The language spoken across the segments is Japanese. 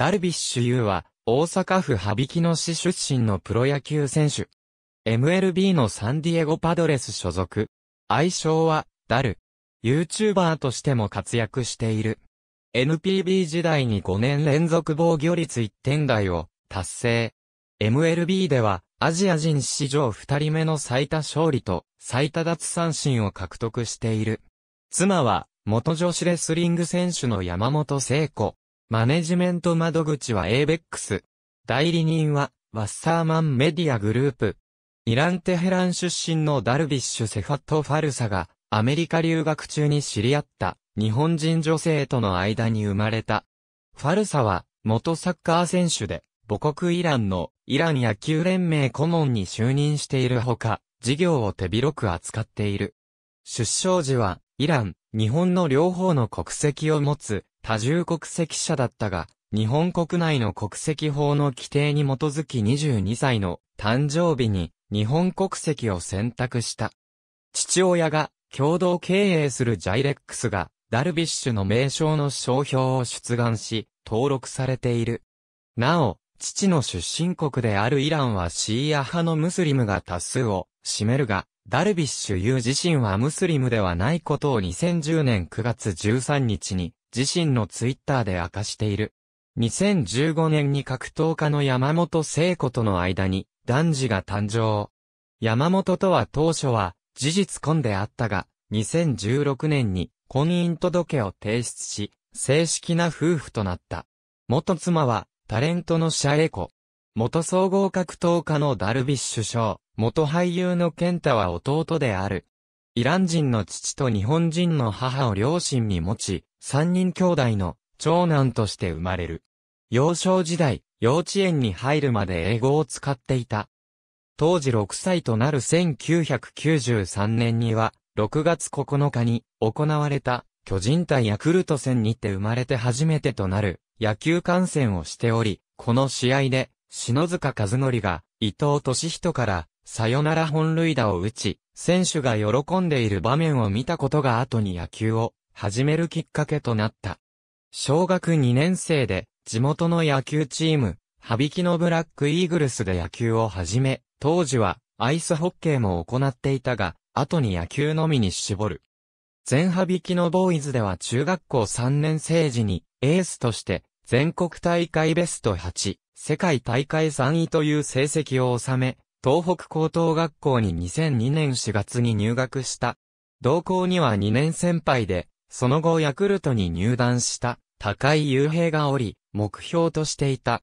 ダルビッシュ有は、大阪府羽曳野市出身のプロ野球選手。MLB のサンディエゴパドレス所属。愛称は、ダル。YouTuber としても活躍している。NPB 時代に5年連続防御率1点台を達成。MLB では、アジア人史上2人目の最多勝利と最多奪三振を獲得している。妻は、元女子レスリング選手の山本聖子。マネジメント窓口は ABEX。代理人は、ワッサーマンメディアグループ。イランテヘラン出身のダルビッシュ・セファット・ファルサが、アメリカ留学中に知り合った日本人女性との間に生まれた。ファルサは元サッカー選手で母国イランのイラン野球連盟顧問に就任しているほか、事業を手広く扱っている。出生時はイラン、日本の両方の国籍を持つ多重国籍者だったが、日本国内の国籍法の規定に基づき22歳の誕生日に日本国籍を選択した。父親が共同経営するジャイレックスがダルビッシュの名称の商標を出願し登録されている。なお、父の出身国であるイランはシーア派のムスリムが多数を占めるが、ダルビッシュ有自身はムスリムではないことを2010年9月13日に自身のツイッターで明かしている。2015年に格闘家の山本聖子との間に男児が誕生。山本とは当初は事実婚であったが、2016年に婚姻届を提出し、正式な夫婦となった。元妻はタレントのシャエコ。元総合格闘家のダルビッシュ賞、元俳優のケンタは弟である、イラン人の父と日本人の母を両親に持ち、三人兄弟の長男として生まれる。幼少時代、幼稚園に入るまで英語を使っていた。当時6歳となる1993年には、6月9日に行われた巨人対ヤクルト戦にて生まれて初めてとなる野球観戦をしており、この試合で、篠塚和則が伊藤敏人からサヨナラ本塁打を打ち、選手が喜んでいる場面を見たことが後に野球を始めるきっかけとなった。小学2年生で地元の野球チーム、ビキのブラックイーグルスで野球を始め、当時はアイスホッケーも行っていたが、後に野球のみに絞る。全ビキのボーイズでは中学校3年生時にエースとして全国大会ベスト8、世界大会3位という成績を収め、東北高等学校に2002年4月に入学した。同校には2年先輩で、その後ヤクルトに入団した高井雄平がおり、目標としていた。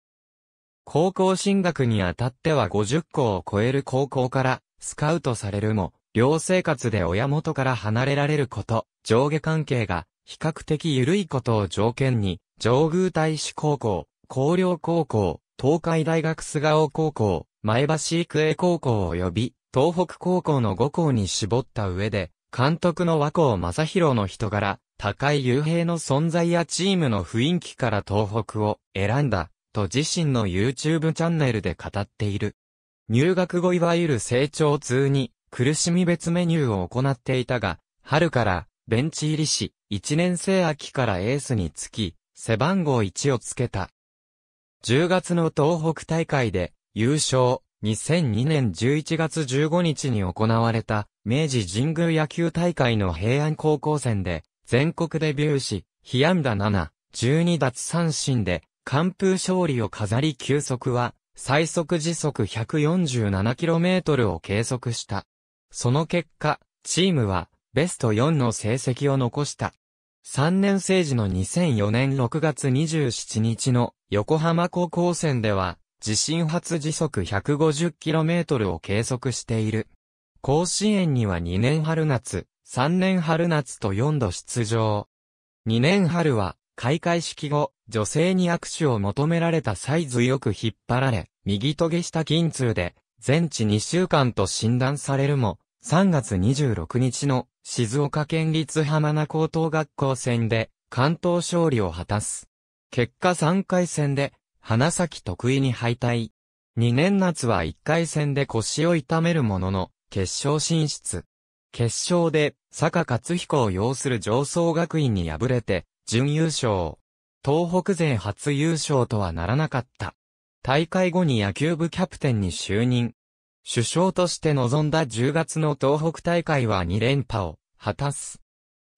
高校進学にあたっては50校を超える高校からスカウトされるも、寮生活で親元から離れられること、上下関係が比較的緩いことを条件に、上宮大使高校、高陵高校、東海大学菅生高校、前橋育英高校及び東北高校の5校に絞った上で、監督の和光正宏の人柄、高い雄平の存在やチームの雰囲気から東北を選んだ、と自身の YouTube チャンネルで語っている。入学後いわゆる成長痛に苦しみ別メニューを行っていたが、春からベンチ入りし、1年生秋からエースにつき、背番号1をつけた。10月の東北大会で優勝、2002年11月15日に行われた、明治神宮野球大会の平安高校戦で、全国デビューし、被安打7、12奪三振で、完封勝利を飾り球速は、最速時速 147km を計測した。その結果、チームは、ベスト4の成績を残した。3年生時の2004年6月27日の横浜高校戦では、地震発時速 150km を計測している。甲子園には2年春夏、3年春夏と4度出場。2年春は、開会式後、女性に握手を求められたサイズよく引っ張られ、右トゲした筋痛で、全治2週間と診断されるも、3月26日の静岡県立浜名高等学校戦で関東勝利を果たす。結果3回戦で花咲得意に敗退。2年夏は1回戦で腰を痛めるものの、決勝進出。決勝で、坂勝彦を擁する上層学院に敗れて、準優勝。東北勢初優勝とはならなかった。大会後に野球部キャプテンに就任。首相として臨んだ10月の東北大会は2連覇を果たす。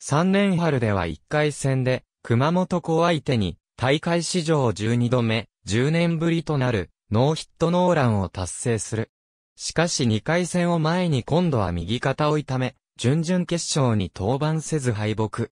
3年春では1回戦で熊本校相手に大会史上12度目10年ぶりとなるノーヒットノーランを達成する。しかし2回戦を前に今度は右肩を痛め、準々決勝に登板せず敗北。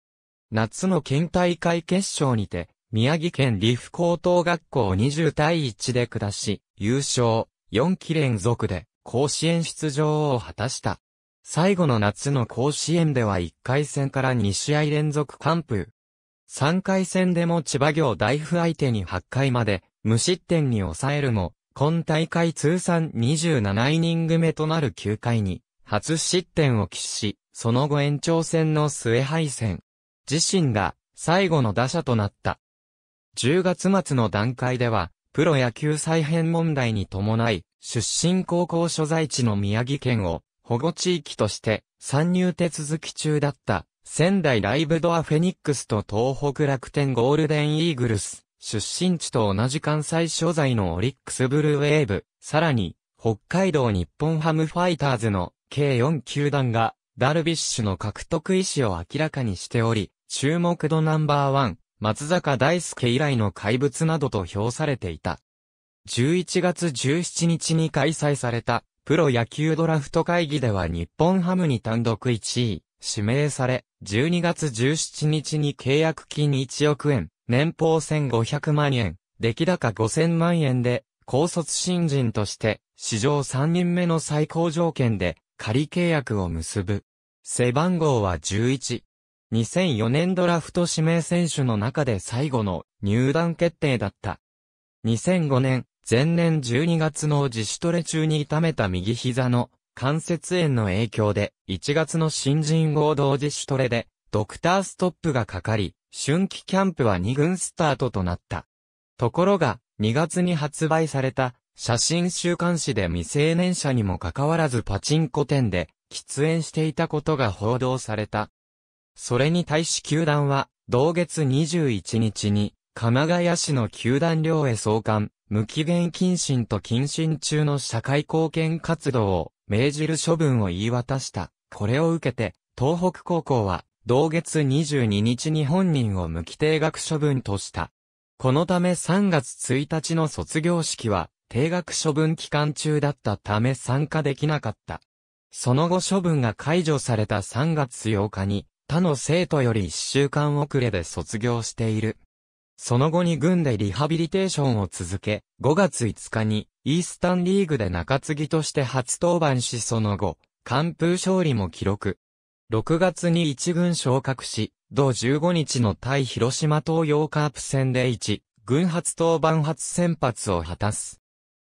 夏の県大会決勝にて、宮城県立府高等学校を20対1で下し、優勝、4期連続で甲子園出場を果たした。最後の夏の甲子園では1回戦から2試合連続完封。3回戦でも千葉行大府相手に8回まで無失点に抑えるも、今大会通算27イニング目となる9回に、初失点を喫し、その後延長戦の末敗戦。自身が最後の打者となった。10月末の段階では、プロ野球再編問題に伴い、出身高校所在地の宮城県を保護地域として参入手続き中だった仙台ライブドアフェニックスと東北楽天ゴールデンイーグルス。出身地と同じ関西所在のオリックスブルーウェーブ、さらに、北海道日本ハムファイターズの計4球団が、ダルビッシュの獲得意思を明らかにしており、注目度ナンバーワン、松坂大輔以来の怪物などと評されていた。11月17日に開催された、プロ野球ドラフト会議では日本ハムに単独1位、指名され、12月17日に契約金1億円、年俸1500万円、出来高5000万円で、高卒新人として、史上3人目の最高条件で、仮契約を結ぶ。背番号は11。2004年ドラフト指名選手の中で最後の入団決定だった。2005年、前年12月の自主トレ中に痛めた右膝の関節炎の影響で、1月の新人合同自主トレで、ドクターストップがかかり、春季キャンプは2軍スタートとなった。ところが、2月に発売された写真週刊誌で未成年者にもかかわらずパチンコ店で喫煙していたことが報道された。それに対し球団は、同月21日に、鎌ヶ谷市の球団寮へ送還、無期限謹慎と謹慎中の社会貢献活動を命じる処分を言い渡した。これを受けて、東北高校は同月22日に本人を無期定額処分とした。このため3月1日の卒業式は、定額処分期間中だったため参加できなかった。その後処分が解除された3月8日に、他の生徒より1週間遅れで卒業している。その後に軍でリハビリテーションを続け、5月5日にイースタンリーグで中継ぎとして初登板しその後、完封勝利も記録。6月に一軍昇格し、同15日の対広島東洋カープ戦で1、軍初登板初先発を果たす。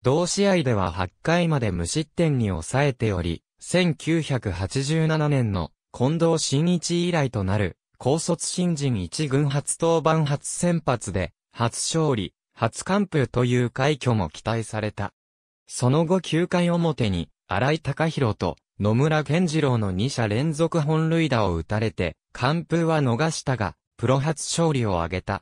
同試合では8回まで無失点に抑えており、1987年の近藤新一以来となる、高卒新人一軍初登板初先発で、初勝利、初完封という快挙も期待された。その後9回表に、荒井隆弘と野村健次郎の2者連続本塁打を打たれて、完封は逃したが、プロ初勝利を挙げた。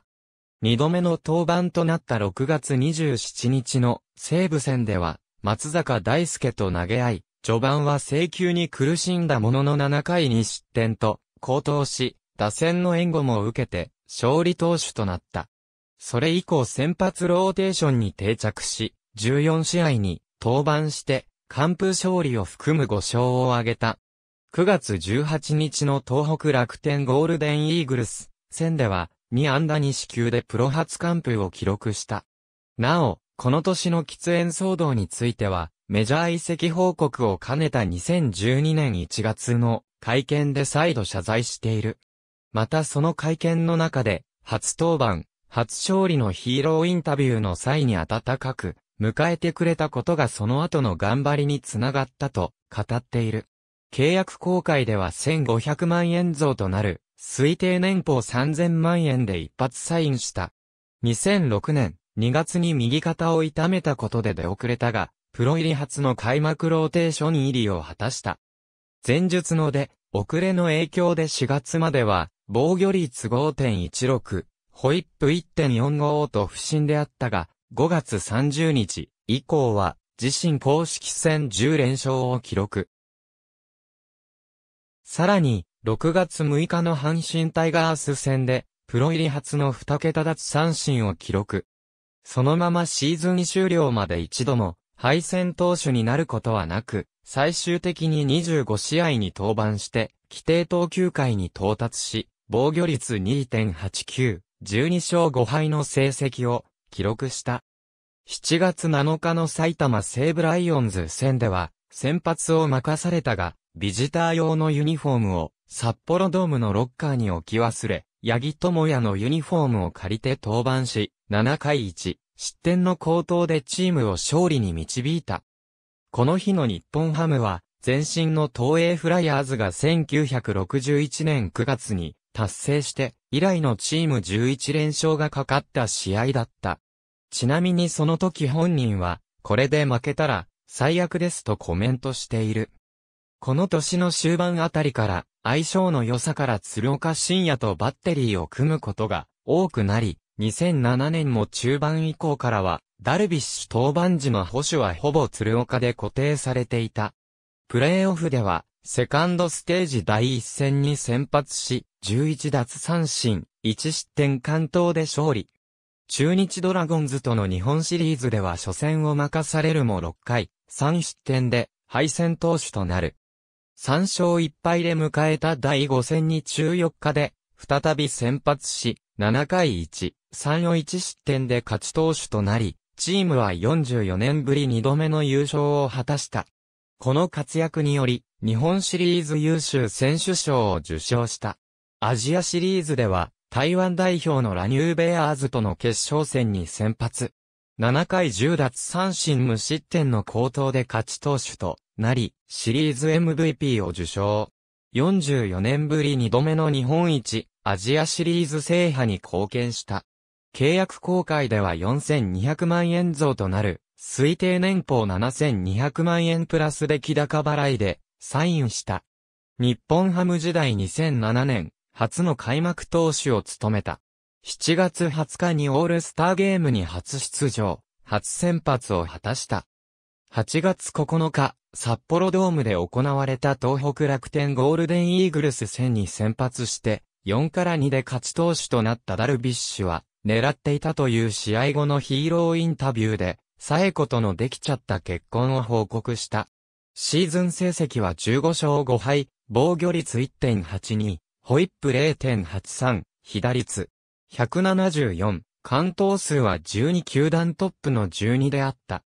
2度目の登板となった6月27日の西武戦では、松坂大輔と投げ合い、序盤は制球に苦しんだものの7回に失点と、高騰し、打線の援護も受けて、勝利投手となった。それ以降先発ローテーションに定着し、14試合に登板して、完封勝利を含む5勝を挙げた。9月18日の東北楽天ゴールデンイーグルス戦では2安打2支球でプロ初完封を記録した。なお、この年の喫煙騒動については、メジャー移籍報告を兼ねた2012年1月の会見で再度謝罪している。またその会見の中で、初登板、初勝利のヒーローインタビューの際に温かく、迎えてくれたことがその後の頑張りにつながったと語っている。契約公開では1500万円増となる推定年俸3000万円で一発サインした。2006年2月に右肩を痛めたことで出遅れたが、プロ入り初の開幕ローテーション入りを果たした。前述ので、遅れの影響で4月までは、防御率5.16、ホイップ1.45と不振であったが、5月30日以降は自身公式戦10連勝を記録。さらに、6月6日の阪神タイガース戦で、プロ入り初の2桁奪三振を記録。そのままシーズン終了まで一度も、敗戦投手になることはなく、最終的に25試合に登板して、規定投球回に到達し、防御率2.89、12勝5敗の成績を記録した。7月7日の埼玉西武ライオンズ戦では、先発を任されたが、ビジター用のユニフォームを札幌ドームのロッカーに置き忘れ、八木智也のユニフォームを借りて登板し、7回1、失点の高騰でチームを勝利に導いた。この日の日本ハムは、前身の東映フライヤーズが1961年9月に達成して、以来のチーム11連勝がかかった試合だった。ちなみにその時本人は、これで負けたら、最悪ですとコメントしている。この年の終盤あたりから、相性の良さから鶴岡深也とバッテリーを組むことが多くなり、2007年も中盤以降からは、ダルビッシュ登板時の保守はほぼ鶴岡で固定されていた。プレーオフでは、セカンドステージ第1戦に先発し、11奪三振、1失点完投で勝利。中日ドラゴンズとの日本シリーズでは初戦を任されるも6回、3失点で敗戦投手となる。3勝1敗で迎えた第5戦に中4日で、再び先発し、7回1、3を1失点で勝ち投手となり、チームは44年ぶり2度目の優勝を果たした。この活躍により、日本シリーズ優秀選手賞を受賞した。アジアシリーズでは、台湾代表のラニューベアーズとの決勝戦に先発。7回10奪三振無失点の高騰で勝ち投手となり、シリーズ MVP を受賞。44年ぶり2度目の日本一、アジアシリーズ制覇に貢献した。契約公開では4200万円増となる、推定年俸7200万円プラス出来高払いで、サインした。日本ハム時代2007年、初の開幕投手を務めた。7月20日にオールスターゲームに初出場、初先発を果たした。8月9日、札幌ドームで行われた東北楽天ゴールデンイーグルス戦に先発して、4から2で勝ち投手となったダルビッシュは、狙っていたという試合後のヒーローインタビューで、サエコとのできちゃった結婚を報告した。シーズン成績は15勝5敗、防御率1.82、ホイップ0.83、被打率174、関東数は12球団トップの12であった。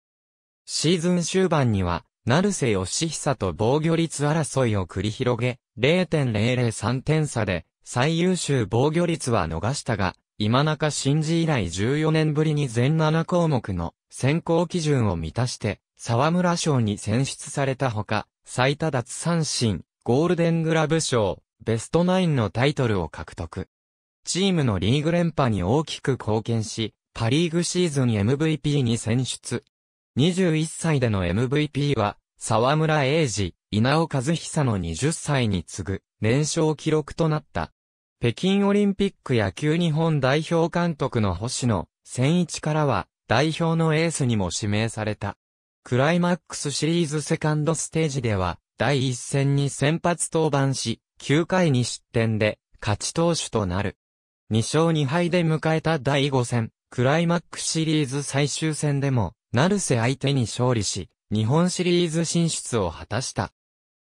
シーズン終盤には、成瀬義久と防御率争いを繰り広げ、0.003点差で、最優秀防御率は逃したが、今中真治以来14年ぶりに全7項目の選考基準を満たして、沢村賞に選出されたほか、最多奪三振、ゴールデングラブ賞、ベストナインのタイトルを獲得。チームのリーグ連覇に大きく貢献し、パリーグシーズン MVP に選出。21歳での MVP は、沢村栄治、稲尾和久の20歳に次ぐ、年少記録となった。北京オリンピック野球日本代表監督の星野、千一からは、代表のエースにも指名された。クライマックスシリーズセカンドステージでは、第一戦に先発登板し、9回に失点で、勝ち投手となる。2勝2敗で迎えた第5戦、クライマックスシリーズ最終戦でも、成瀬相手に勝利し、日本シリーズ進出を果たした。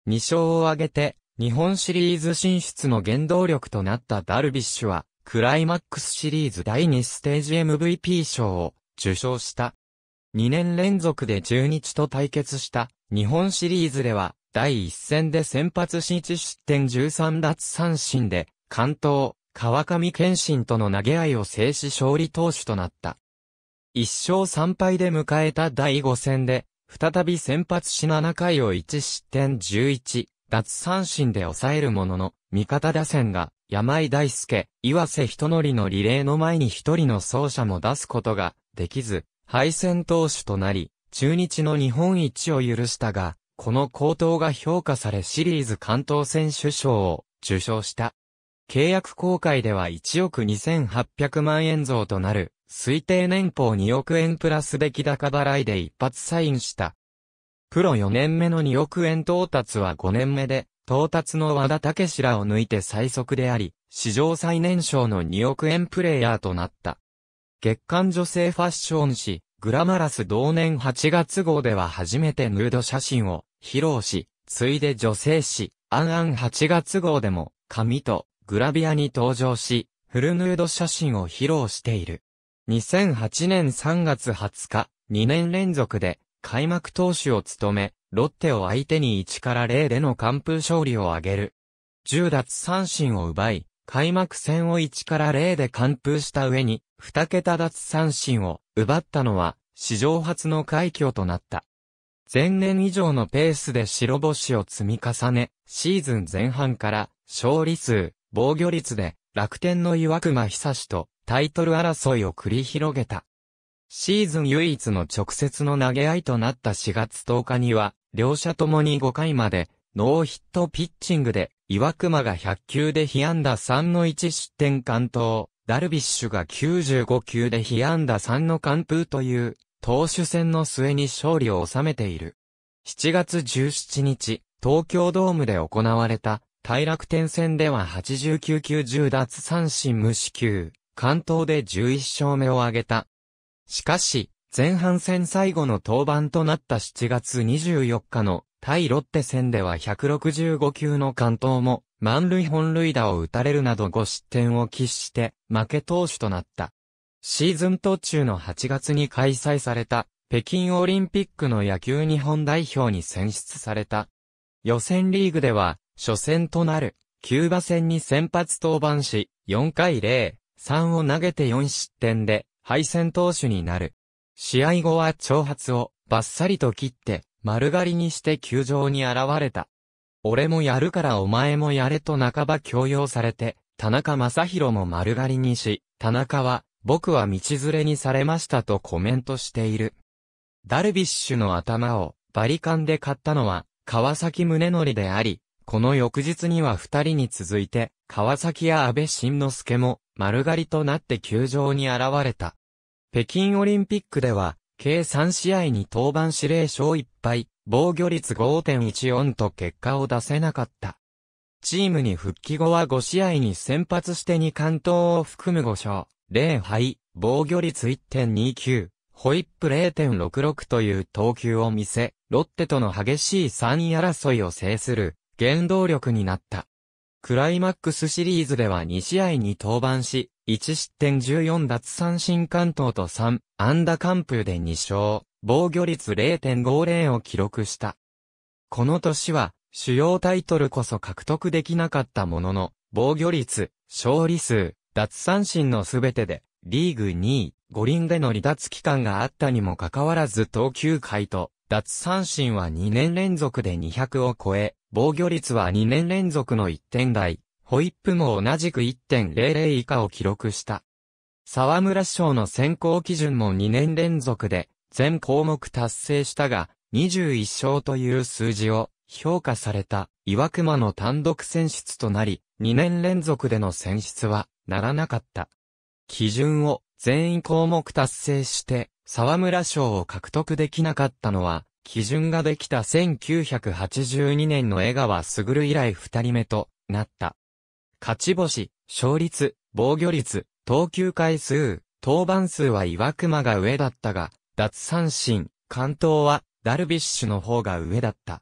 2勝を挙げて、日本シリーズ進出の原動力となったダルビッシュは、クライマックスシリーズ第2ステージ MVP 賞を受賞した。2年連続で中日と対決した日本シリーズでは第1戦で先発し1失点13奪三振で関東、川上健信との投げ合いを制し勝利投手となった。1勝3敗で迎えた第5戦で再び先発し7回を1失点11奪三振で抑えるものの味方打線が山井大輔、岩瀬仁則のリレーの前に一人の走者も出すことができず、敗戦投手となり、中日の日本一を許したが、この高騰が評価されシリーズ関東選手賞を受賞した。契約公開では1億2800万円増となる、推定年俸2億円プラス出来高払いで一発サインした。プロ4年目の2億円到達は5年目で、到達の和田武史らを抜いて最速であり、史上最年少の2億円プレイヤーとなった。月刊女性ファッション誌、グラマラス同年8月号では初めてヌード写真を披露し、ついで女性誌、アンアン8月号でも、紙とグラビアに登場し、フルヌード写真を披露している。2008年3月20日、2年連続で開幕投手を務め、ロッテを相手に1から0での完封勝利を挙げる。10奪三振を奪い、開幕戦を1から0で完封した上に、2桁奪三振を奪ったのは、史上初の快挙となった。前年以上のペースで白星を積み重ね、シーズン前半から勝利数、防御率で楽天の岩隈久志とタイトル争いを繰り広げた。シーズン唯一の直接の投げ合いとなった4月10日には、両者ともに5回までノーヒットピッチングで岩熊が100球で被安打3の1失点完投、ダルビッシュが95球で被安打3の完封という、投手戦の末に勝利を収めている。7月17日、東京ドームで行われた、大楽天戦では89球10奪三振無四球、関東で11勝目を挙げた。しかし、前半戦最後の登板となった7月24日の対ロッテ戦では165球の関東も、満塁本塁打を打たれるなど5失点を喫して、負け投手となった。シーズン途中の8月に開催された、北京オリンピックの野球日本代表に選出された。予選リーグでは、初戦となる、キューバ戦に先発登板し、4回0、3を投げて4失点で、敗戦投手になる。試合後は挑発を、バッサリと切って、丸刈りにして球場に現れた。俺もやるからお前もやれと半ば強要されて、田中正宏も丸刈りにし、田中は、僕は道連れにされましたとコメントしている。ダルビッシュの頭をバリカンで買ったのは、川崎宗則であり、この翌日には二人に続いて、川崎や安倍晋之助も丸刈りとなって球場に現れた。北京オリンピックでは、計3試合に登板指令書1敗、防御率5.14と結果を出せなかった。チームに復帰後は5試合に先発して2関東を含む5勝、0敗、防御率1.29、ホイップ0.66という投球を見せ、ロッテとの激しい3位争いを制する原動力になった。クライマックスシリーズでは2試合に登板し、1失点14奪三振関東と3、安打完封で2勝、防御率0.50を記録した。この年は、主要タイトルこそ獲得できなかったものの、防御率、勝利数、奪三振のすべてで、リーグ2位、五輪での離脱期間があったにもかかわらず投球回と、奪三振は2年連続で200を超え、防御率は2年連続の1点台、ホイップも同じく1.00以下を記録した。沢村賞の選考基準も2年連続で全項目達成したが、21勝という数字を評価された岩熊の単独選出となり、2年連続での選出はならなかった。基準を全員項目達成して沢村賞を獲得できなかったのは、基準ができた1982年の江川卓以来2人目となった。勝ち星、勝率、防御率、投球回数、登板数は岩熊が上だったが、奪三振、関東はダルビッシュの方が上だった。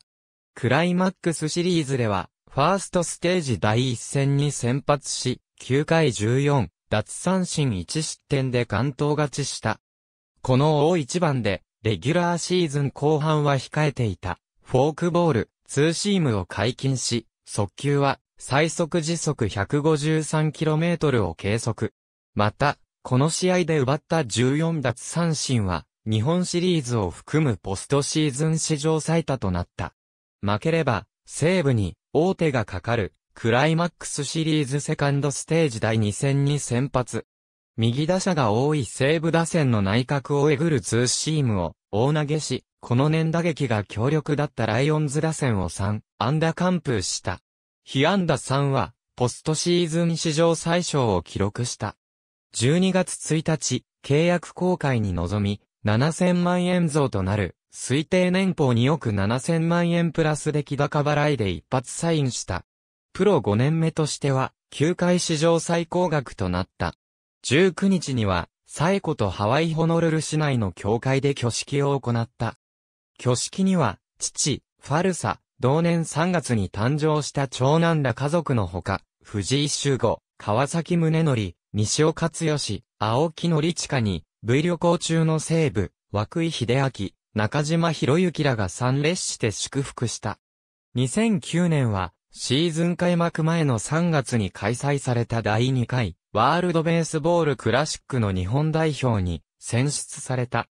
クライマックスシリーズでは、ファーストステージ第一戦に先発し、9回14、奪三振1失点で関東勝ちした。この大一番で、レギュラーシーズン後半は控えていた、フォークボール、ツーシームを解禁し、速球は、最速時速 153km を計測。また、この試合で奪った14奪三振は、日本シリーズを含むポストシーズン史上最多となった。負ければ、西部に大手がかかる、クライマックスシリーズセカンドステージ第2戦に先発。右打者が多い西部打線の内角をえぐるツーシームを大投げし、この年打撃が強力だったライオンズ打線を3安打完封した。被安打3は、ポストシーズン史上最小を記録した。12月1日、契約公開に臨み、7000万円増となる、推定年俸2億7000万円プラス出来高払いで一発サインした。プロ5年目としては、球界史上最高額となった。19日には、サエコとハワイホノルル市内の教会で挙式を行った。挙式には、父、ファルサ、同年3月に誕生した長男ら家族のほか、藤井修吾、川崎宗則、西尾勝義、青木則りに、V 旅行中の西部、久井秀明、中島博之らが参列して祝福した。2009年は、シーズン開幕前の3月に開催された第2回、ワールドベースボールクラシックの日本代表に選出された。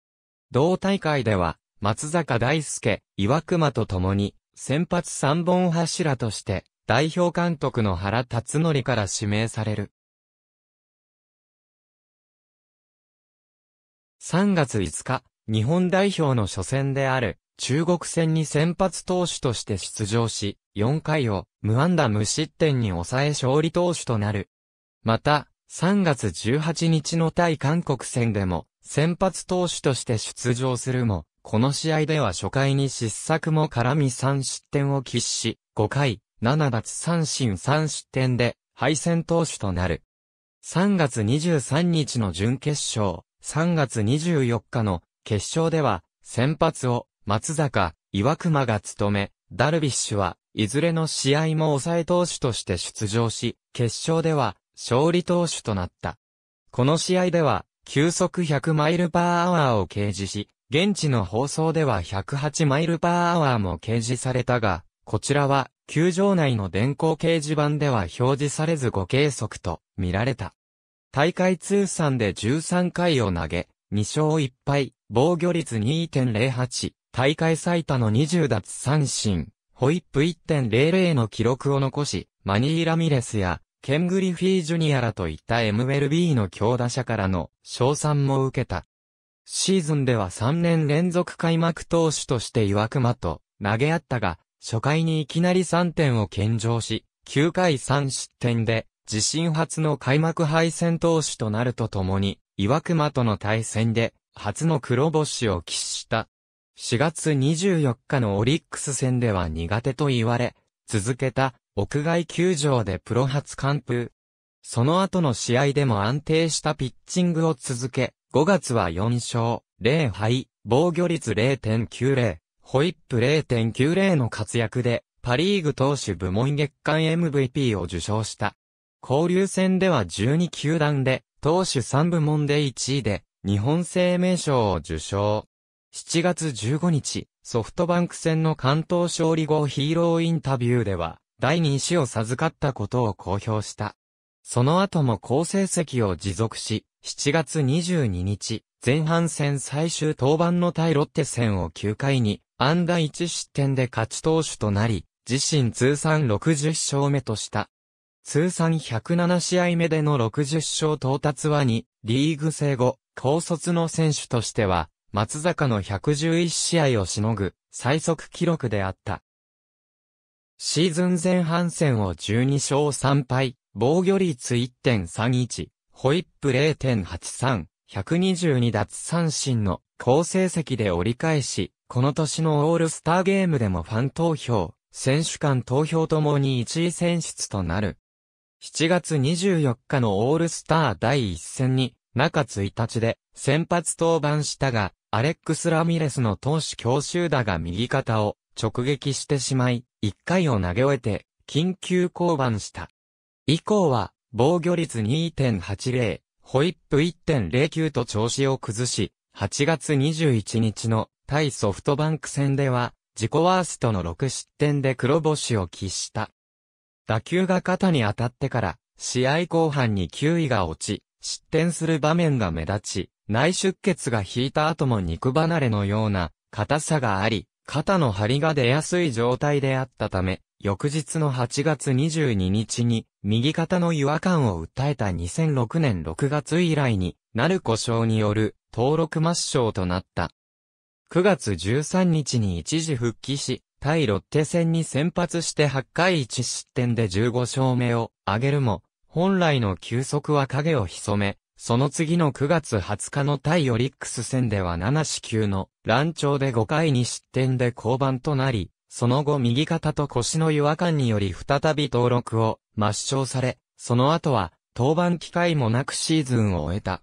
同大会では、松坂大輔、岩熊と共に、先発3本柱として、代表監督の原辰則から指名される。3月5日、日本代表の初戦である中国戦に先発投手として出場し、4回を無安打無失点に抑え勝利投手となる。また、3月18日の対韓国戦でも先発投手として出場するも、この試合では初回に失策も絡み3失点を喫し、5回、7奪三振3失点で敗戦投手となる。3月23日の準決勝、3月24日の決勝では、先発を松坂、岩熊が務め、ダルビッシュはいずれの試合も抑え投手として出場し、決勝では勝利投手となった。この試合では、球速100マイルパーアワーを掲示し、現地の放送では108マイルパーアワーも掲示されたが、こちらは、球場内の電光掲示板では表示されず5計測と見られた。大会通算で13回を投げ、2勝1敗、防御率2.08、大会最多の20奪三振、ホイップ1.00の記録を残し、マニー・ラミレスや、ケングリフィー・ジュニアらといった MLB の強打者からの賞賛も受けた。シーズンでは3年連続開幕投手として岩熊と投げ合ったが、初回にいきなり3点を献上し、9回3失点で自身初の開幕敗戦投手となるとともに、岩熊との対戦で、初の黒星を喫した。4月24日のオリックス戦では苦手と言われ、続けた屋外球場でプロ初完封。その後の試合でも安定したピッチングを続け、5月は4勝、0敗、防御率0.90、ホイップ0.90の活躍で、パリーグ投手部門月間 MVP を受賞した。交流戦では12球団で、投手3部門で1位で、日本生命賞を受賞。7月15日、ソフトバンク戦の関東勝利後ヒーローインタビューでは、第2子を授かったことを公表した。その後も好成績を持続し、7月22日、前半戦最終登板の対ロッテ戦を9回に、安打1失点で勝ち投手となり、自身通算60勝目とした。通算107試合目での60勝到達は2、リーグ制後、高卒の選手としては、松坂の111試合をしのぐ、最速記録であった。シーズン前半戦を12勝3敗、防御率1.31、ホイップ0.83、122奪三振の好成績で折り返し、この年のオールスターゲームでもファン投票、選手間投票ともに1位選出となる。7月24日のオールスター第1戦に、中1日で先発登板したが、アレックス・ラミレスの投手強襲打が右肩を直撃してしまい、1回を投げ終えて、緊急降板した。以降は、防御率2.80、ホイップ1.09と調子を崩し、8月21日の対ソフトバンク戦では、自己ワーストの6失点で黒星を喫した。打球が肩に当たってから、試合後半に球威が落ち、失点する場面が目立ち、内出血が引いた後も肉離れのような硬さがあり、肩の張りが出やすい状態であったため、翌日の8月22日に、右肩の違和感を訴えた2006年6月以来に、なる故障による登録抹消となった。9月13日に一時復帰し、対ロッテ戦に先発して8回1失点で15勝目を挙げるも、本来の球速は影を潜め、その次の9月20日の対オリックス戦では7死球の乱調で5回に失点で降板となり、その後右肩と腰の違和感により再び登録を抹消され、その後は登板機会もなくシーズンを終えた。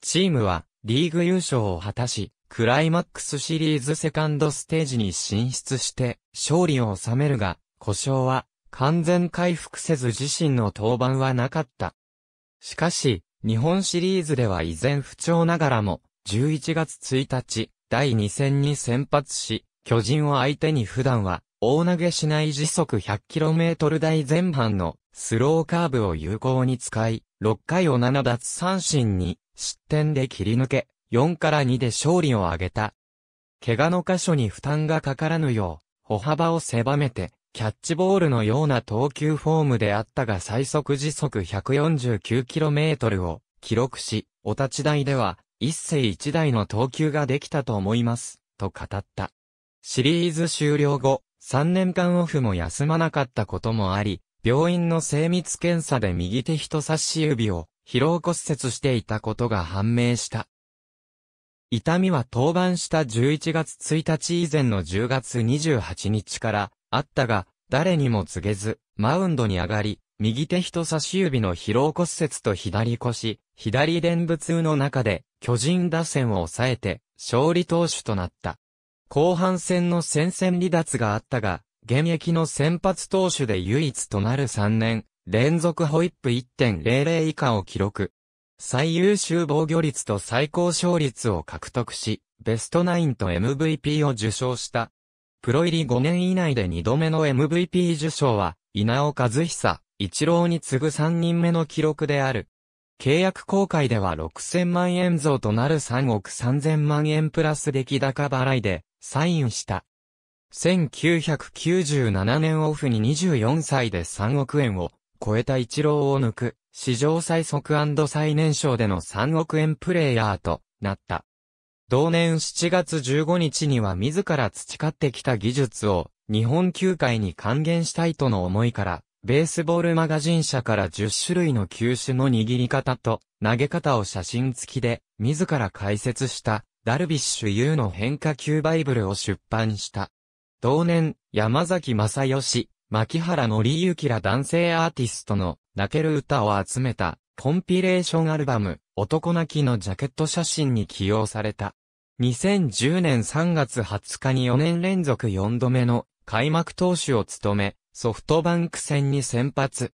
チームはリーグ優勝を果たし、クライマックスシリーズセカンドステージに進出して勝利を収めるが、故障は完全回復せず自身の登板はなかった。しかし、日本シリーズでは依然不調ながらも、11月1日、第2戦に先発し、巨人を相手に普段は、大投げしない時速 100km 台前半のスローカーブを有効に使い、6回を7奪三振に失点で切り抜け、4から2で勝利を挙げた。怪我の箇所に負担がかからぬよう、歩幅を狭めて、キャッチボールのような投球フォームであったが最速時速 149km を記録し、お立ち台では、一世一代の投球ができたと思います、と語った。シリーズ終了後、3年間オフも休まなかったこともあり、病院の精密検査で右手人差し指を疲労骨折していたことが判明した。痛みは登板した11月1日以前の10月28日からあったが、誰にも告げず、マウンドに上がり、右手人差し指の疲労骨折と左腰、左伝部痛の中で、巨人打線を抑えて、勝利投手となった。後半戦の戦線離脱があったが、現役の先発投手で唯一となる3年、連続ホイップ1.00以下を記録。最優秀防御率と最高勝率を獲得し、ベストナインと MVP を受賞した。プロ入り5年以内で2度目の MVP 受賞は、稲尾和久、一郎に次ぐ3人目の記録である。契約公開では6000万円増となる3億3000万円プラス出来高払いで、サインした。1997年オフに24歳で3億円を超えた一郎を抜く史上最速最年少での3億円プレイヤーとなった。同年7月15日には自ら培ってきた技術を日本球界に還元したいとの思いから、ベースボールマガジン社から10種類の球種の握り方と投げ方を写真付きで自ら解説したダルビッシュ有の変化球バイブルを出版した。同年、山崎正義、牧原紀之ら男性アーティストの泣ける歌を集めたコンピレーションアルバム男泣きのジャケット写真に起用された。2010年3月20日に4年連続4度目の開幕投手を務め、ソフトバンク戦に先発。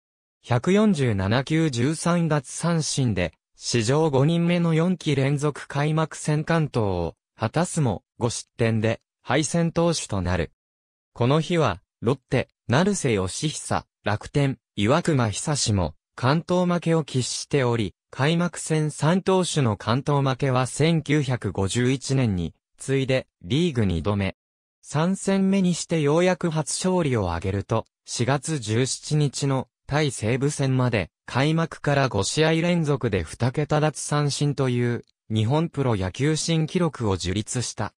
147球13月三振で、史上5人目の4期連続開幕戦関東を果たすも5失点で敗戦投手となる。この日は、ロッテ、成瀬義久、楽天、岩隈久志も、関東負けを喫しており、開幕戦3投手の関東負けは1951年に、次いで、リーグ2度目。3戦目にしてようやく初勝利を挙げると、4月17日の対西武戦まで、開幕から5試合連続で2桁奪三振という、日本プロ野球新記録を樹立した。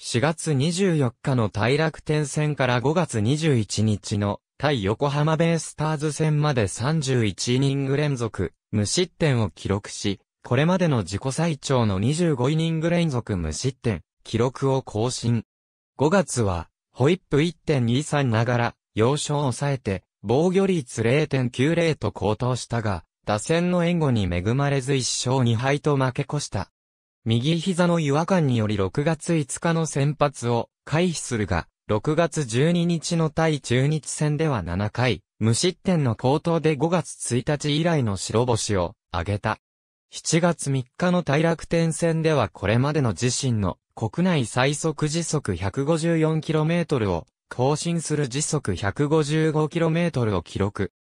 4月24日の大楽天戦から5月21日の対横浜ベイスターズ戦まで31イニング連続無失点を記録し、これまでの自己最長の25イニング連続無失点、記録を更新。5月は、ホイップ1.23ながら、要所を抑えて、防御率0.90と高騰したが、打線の援護に恵まれず1勝2敗と負け越した。右膝の違和感により6月5日の先発を回避するが、6月12日の対中日戦では7回、無失点の高騰で5月1日以来の白星を挙げた。7月3日の対楽天戦ではこれまでの自身の国内最速時速 154km を更新する時速 155km を記録。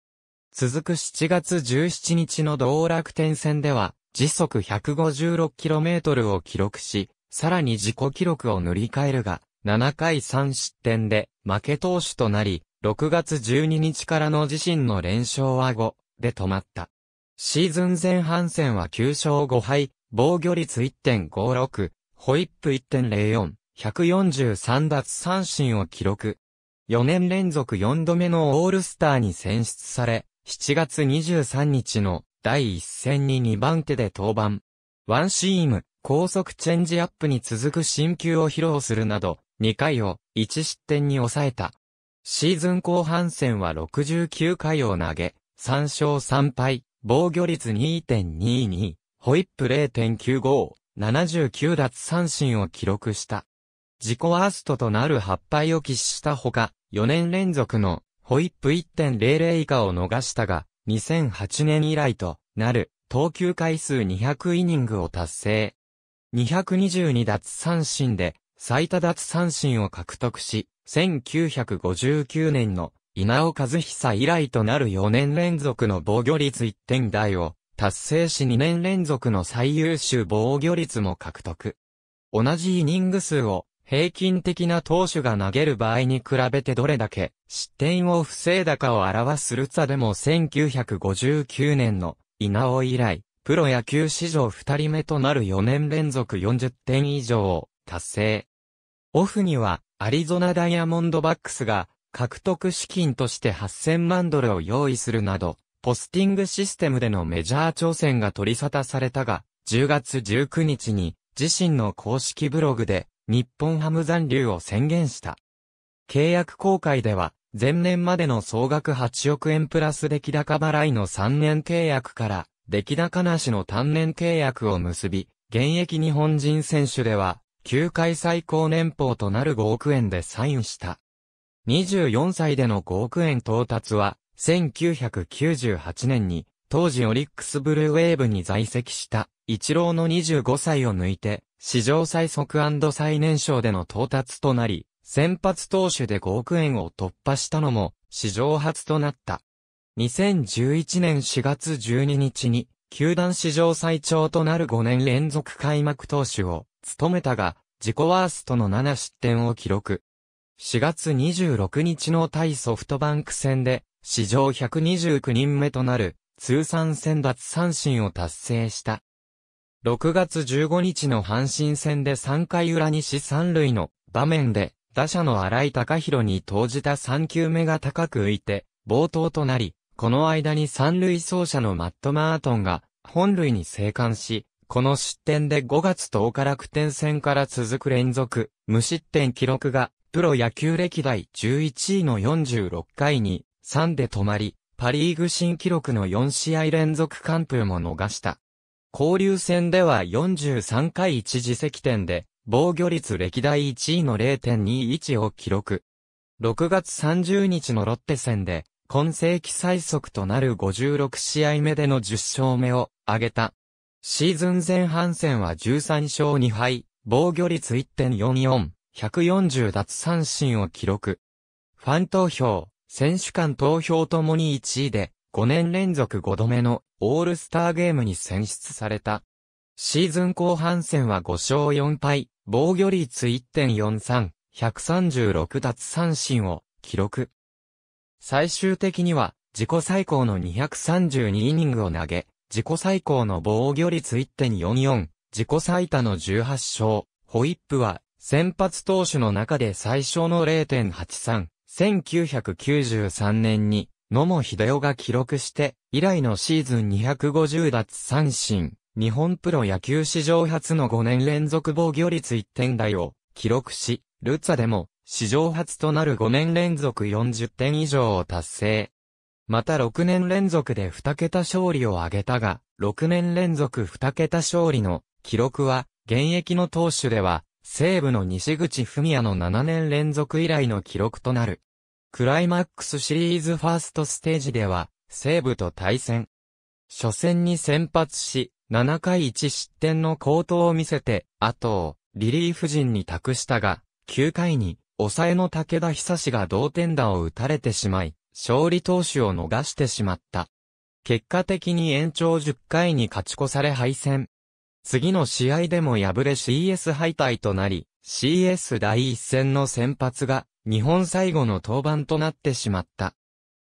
続く7月17日の同楽天戦では時速 156km を記録し、さらに自己記録を塗り替えるが、7回3失点で負け投手となり、6月12日からの自身の連勝は5で止まった。シーズン前半戦は9勝5敗、防御率1.56、ホイップ1.04、143奪三振を記録。4年連続4度目のオールスターに選出され、7月23日の第1戦に2番手で登板。ワンシーム、高速チェンジアップに続く新球を披露するなど、2回を1失点に抑えた。シーズン後半戦は69回を投げ、3勝3敗、防御率2.22、ホイップ0.95、79奪三振を記録した。自己ワーストとなる8敗を喫したほか、4年連続のホイップ1.00以下を逃したが、2008年以来となる投球回数200イニングを達成。222奪三振で最多奪三振を獲得し、1959年の稲尾和久以来となる4年連続の防御率1点台を達成し2年連続の最優秀防御率も獲得。同じイニング数を平均的な投手が投げる場合に比べてどれだけ失点を防いだかを表すルツァでも1959年の稲尾以来、プロ野球史上2人目となる4年連続40点以上を達成。オフにはアリゾナダイヤモンドバックスが獲得資金として8000万ドルを用意するなど、ポスティングシステムでのメジャー挑戦が取り沙汰されたが、10月19日に自身の公式ブログで日本ハム残留を宣言した。契約公開では、前年までの総額8億円プラス出来高払いの3年契約から、出来高なしの単年契約を結び、現役日本人選手では、球界最高年俸となる5億円でサインした。24歳での5億円到達は、1998年に、当時オリックスブルーウェーブに在籍した、イチローの25歳を抜いて、史上最速最年少での到達となり、先発投手で5億円を突破したのも、史上初となった。2011年4月12日に、球団史上最長となる5年連続開幕投手を務めたが、自己ワーストの7失点を記録。4月26日の対ソフトバンク戦で、史上129人目となる通算先0奪三振を達成した。6月15日の阪神戦で3回裏西三塁の場面で、打者の荒井隆弘に投じた3球目が高く浮いて、冒頭となり、この間に三塁走者のマット・マートンが、本塁に生還し、この失点で5月10日楽天戦から続く連続、無失点記録が、プロ野球歴代11位の46回に、3で止まり、パリーグ新記録の4試合連続完封も逃した。交流戦では43回1次席点で、防御率歴代1位の0.21を記録。6月30日のロッテ戦で、今世紀最速となる56試合目での10勝目を挙げた。シーズン前半戦は13勝2敗、防御率1.44、140奪三振を記録。ファン投票、選手間投票ともに1位で、5年連続5度目のオールスターゲームに選出された。シーズン後半戦は5勝4敗、防御率1.43、136奪三振を記録。最終的には自己最高の232イニングを投げ、自己最高の防御率1.44、自己最多の18勝、ホイップは先発投手の中で最小の0.83、1993年に野茂秀夫が記録して、以来のシーズン250奪三振、日本プロ野球史上初の5年連続防御率1点台を記録し、ルッツァでも史上初となる5年連続40点以上を達成。また6年連続で2桁勝利を挙げたが、6年連続2桁勝利の記録は、現役の投手では、西部の西口文也の7年連続以来の記録となる。クライマックスシリーズファーストステージでは、西武と対戦。初戦に先発し、7回1失点の高騰を見せて、後を、リリーフ陣に託したが、9回に、抑えの武田久志が同点打を打たれてしまい、勝利投手を逃してしまった。結果的に延長10回に勝ち越され敗戦。次の試合でも敗れ CS 敗退となり、CS 第一戦の先発が日本最後の登板となってしまった。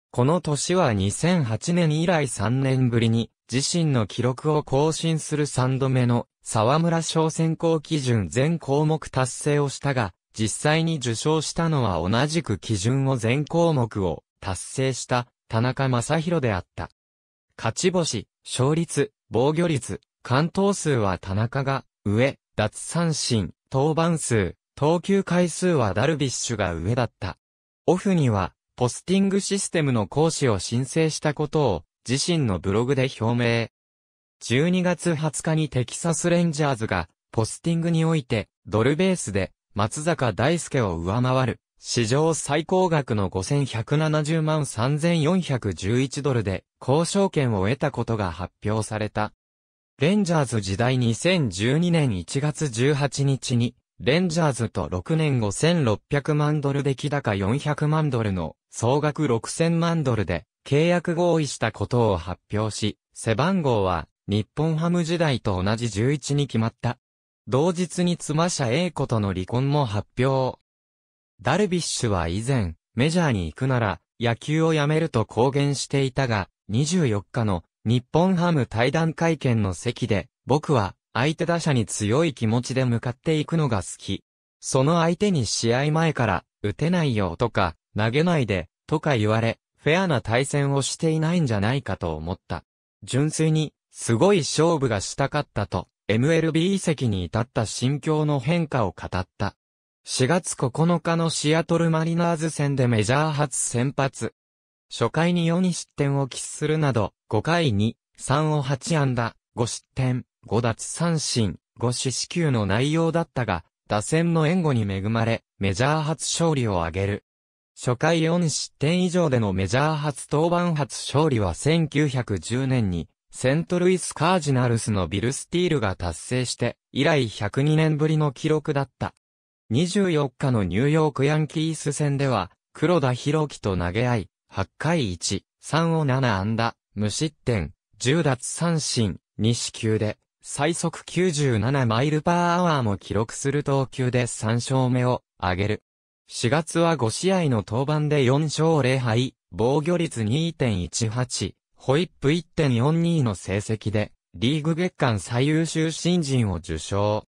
この年は2008年以来3年ぶりに自身の記録を更新する3度目の沢村賞選考基準全項目達成をしたが、実際に受賞したのは同じく基準を全項目を達成した田中正宏であった。勝ち星、勝率、防御率、関東数は田中が上、奪三振、登板数、投球回数はダルビッシュが上だった。オフには、ポスティングシステムの講師を申請したことを、自身のブログで表明。12月20日にテキサスレンジャーズが、ポスティングにおいて、ドルベースで、松坂大輔を上回る、史上最高額の5170万3411ドルで、交渉権を得たことが発表された。レンジャーズ時代2012年1月18日に、レンジャーズと6年後1600万ドル出来高400万ドルの総額6000万ドルで契約合意したことを発表し、背番号は日本ハム時代と同じ11に決まった。同日に妻者英子との離婚も発表。ダルビッシュは以前、メジャーに行くなら野球をやめると公言していたが、24日の日本ハム対談会見の席で、僕は相手打者に強い気持ちで向かっていくのが好き。その相手に試合前から、打てないよとか、投げないで、とか言われ、フェアな対戦をしていないんじゃないかと思った。純粋に、すごい勝負がしたかったと、MLB 移籍に至った心境の変化を語った。4月9日のシアトルマリナーズ戦でメジャー初先発。初回に4に失点を喫するなど、5回に3を8安打、5失点、5奪三振、5四死球の内容だったが、打線の援護に恵まれ、メジャー初勝利を挙げる。初回4失点以上でのメジャー初登板初勝利は1910年に、セントルイス・カージナルスのビル・スティールが達成して、以来102年ぶりの記録だった。24日のニューヨークヤンキース戦では、黒田博樹と投げ合い、8回1、3を7安打、無失点、10奪三振、2死球で、最速97マイルパーアワーも記録する投球で3勝目を挙げる。4月は5試合の登板で4勝0敗、防御率2.18、ホイップ1.42の成績で、リーグ月間最優秀新人を受賞。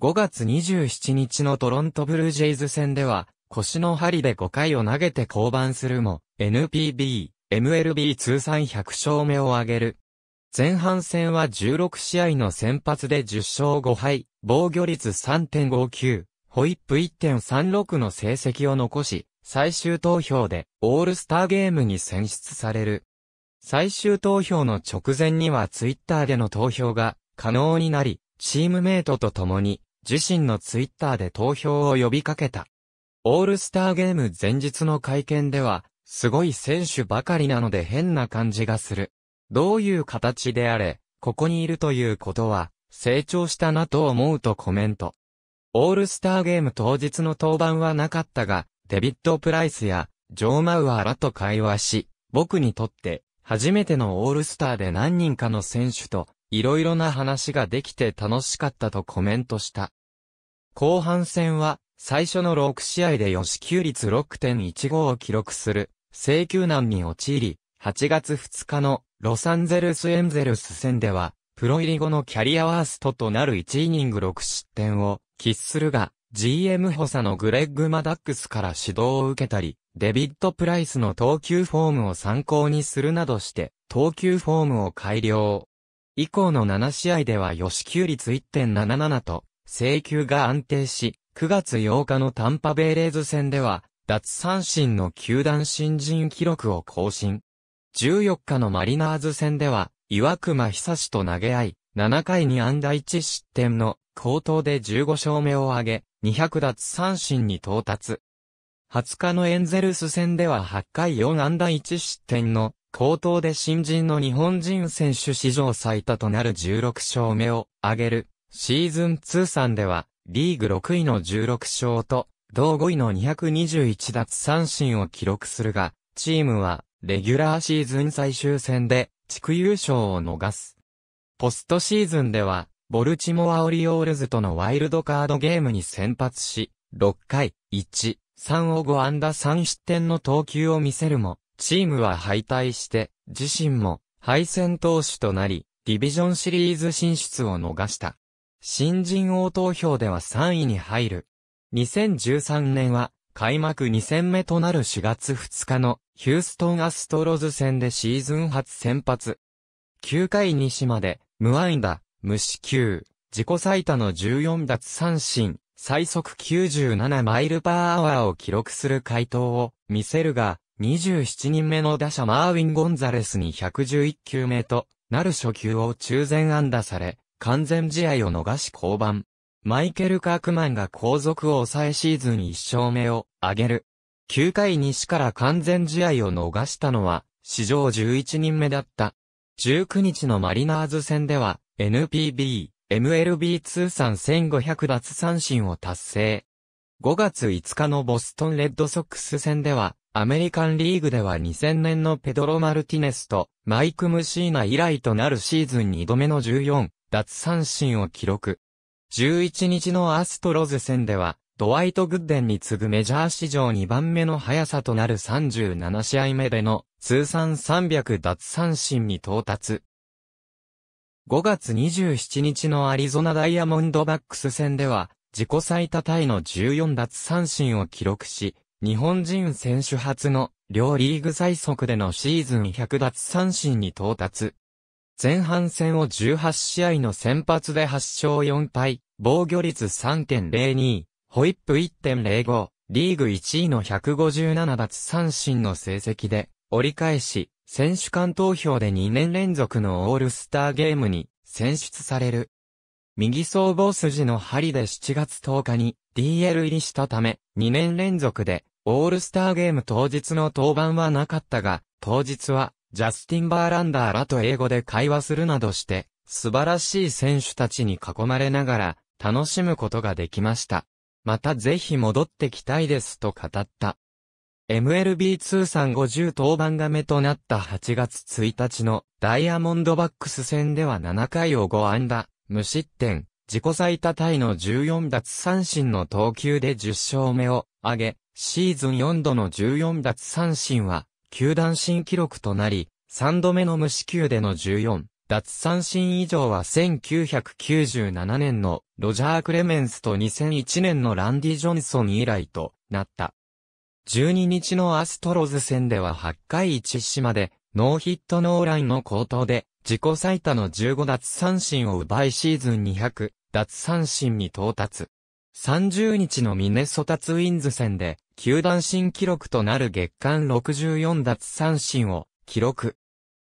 5月27日のトロントブルージェイズ戦では、腰の針で5回を投げて降板するも、NPB、MLB 通算100勝目を挙げる。前半戦は16試合の先発で10勝5敗、防御率3.59、ホイップ1.36の成績を残し、最終投票でオールスターゲームに選出される。最終投票の直前にはツイッターでの投票が可能になり、チームメイトと共に自身のツイッターで投票を呼びかけた。オールスターゲーム前日の会見では、すごい選手ばかりなので変な感じがする。どういう形であれ、ここにいるということは、成長したなと思うとコメント。オールスターゲーム当日の登板はなかったが、デビッド・プライスや、ジョー・マウアーらと会話し、僕にとって、初めてのオールスターで何人かの選手と、いろいろな話ができて楽しかったとコメントした。後半戦は、最初の6試合で吉球率6.15を記録する、制球難に陥り、8月2日のロサンゼルスエンゼルス戦では、プロ入り後のキャリアワーストとなる1イニング6失点を喫するが、GM 補佐のグレッグ・マダックスから指導を受けたり、デビッド・プライスの投球フォームを参考にするなどして、投球フォームを改良。以降の7試合では予支給率1.77と、制球が安定し、9月8日のタンパベイレーズ戦では、脱三振の球団新人記録を更新。14日のマリナーズ戦では、岩隈久志と投げ合い、7回に安打1失点の高投で15勝目を挙げ、200奪三振に到達。20日のエンゼルス戦では8回4安打1失点の高投で新人の日本人選手史上最多となる16勝目を挙げる。シーズン通算ではリーグ6位の16勝と同5位の221奪三振を記録するが、チームはレギュラーシーズン最終戦で地区優勝を逃す。ポストシーズンでは、ボルチモアオリオールズとのワイルドカードゲームに先発し、6回、1、3を5安打3失点の投球を見せるも、チームは敗退して、自身も敗戦投手となり、ディビジョンシリーズ進出を逃した。新人王投票では3位に入る。2013年は、開幕2戦目となる4月2日のヒューストンアストロズ戦でシーズン初先発。9回西まで、無安打、無四球、自己最多の14奪三振、最速97マイルパーアワーを記録する回答を見せるが、27人目の打者マーウィン・ゴンザレスに111球目となる初球を中前安打され、完全試合を逃し降板。マイケル・カークマンが後続を抑えシーズン1勝目を挙げる。9回西から完全試合を逃したのは、史上11人目だった。19日のマリナーズ戦では、NPB、MLB 通算1500奪三振を達成。5月5日のボストンレッドソックス戦では、アメリカンリーグでは2000年のペドロ・マルティネスとマイク・ムシーナ以来となるシーズン2度目の14奪三振を記録。11日のアストロズ戦では、ドワイト・グッデンに次ぐメジャー史上2番目の速さとなる37試合目での通算300奪三振に到達。5月27日のアリゾナダイヤモンドバックス戦では、自己最多タイの14奪三振を記録し、日本人選手初の両リーグ最速でのシーズン100奪三振に到達。前半戦を18試合の先発で8勝4敗、防御率3.02、ホイップ1.05、リーグ1位の157奪三振の成績で、折り返し、選手間投票で2年連続のオールスターゲームに選出される。右総合筋の針で7月10日に DL 入りしたため、2年連続でオールスターゲーム当日の登板はなかったが、当日はジャスティン・バーランダーらと英語で会話するなどして、素晴らしい選手たちに囲まれながら楽しむことができました。またぜひ戻ってきたいですと語った。MLB 通算50登板が目となった8月1日のダイヤモンドバックス戦では7回を5安打、無失点、自己最多タイの14奪三振の投球で10勝目を挙げ、シーズン4度の14奪三振は、球団新記録となり、3度目の無四球での14奪三振以上は1997年のロジャー・クレメンスと2001年のランディ・ジョンソン以来となった。12日のアストロズ戦では8回1失まで、ノーヒットノーラインの高騰で、自己最多の15奪三振を奪いシーズン200奪三振に到達。30日のミネソタツインズ戦で、球団新記録となる月間64奪三振を記録。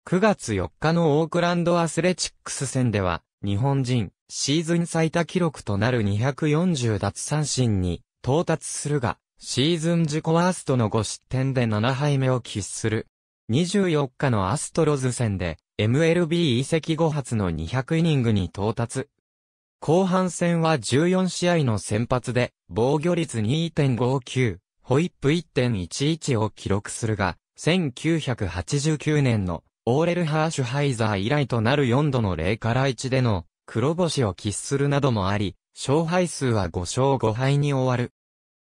9月4日のオークランドアスレチックス戦では、日本人、シーズン最多記録となる240奪三振に到達するが、シーズン自己ワーストの5失点で7敗目を喫する。24日のアストロズ戦で、MLB 移籍後発の200イニングに到達。後半戦は14試合の先発で、防御率2.59、ホイップ1.11を記録するが、1989年のオーレル・ハーシュハイザー以来となる4度の0から1での黒星を喫するなどもあり、勝敗数は5勝5敗に終わる。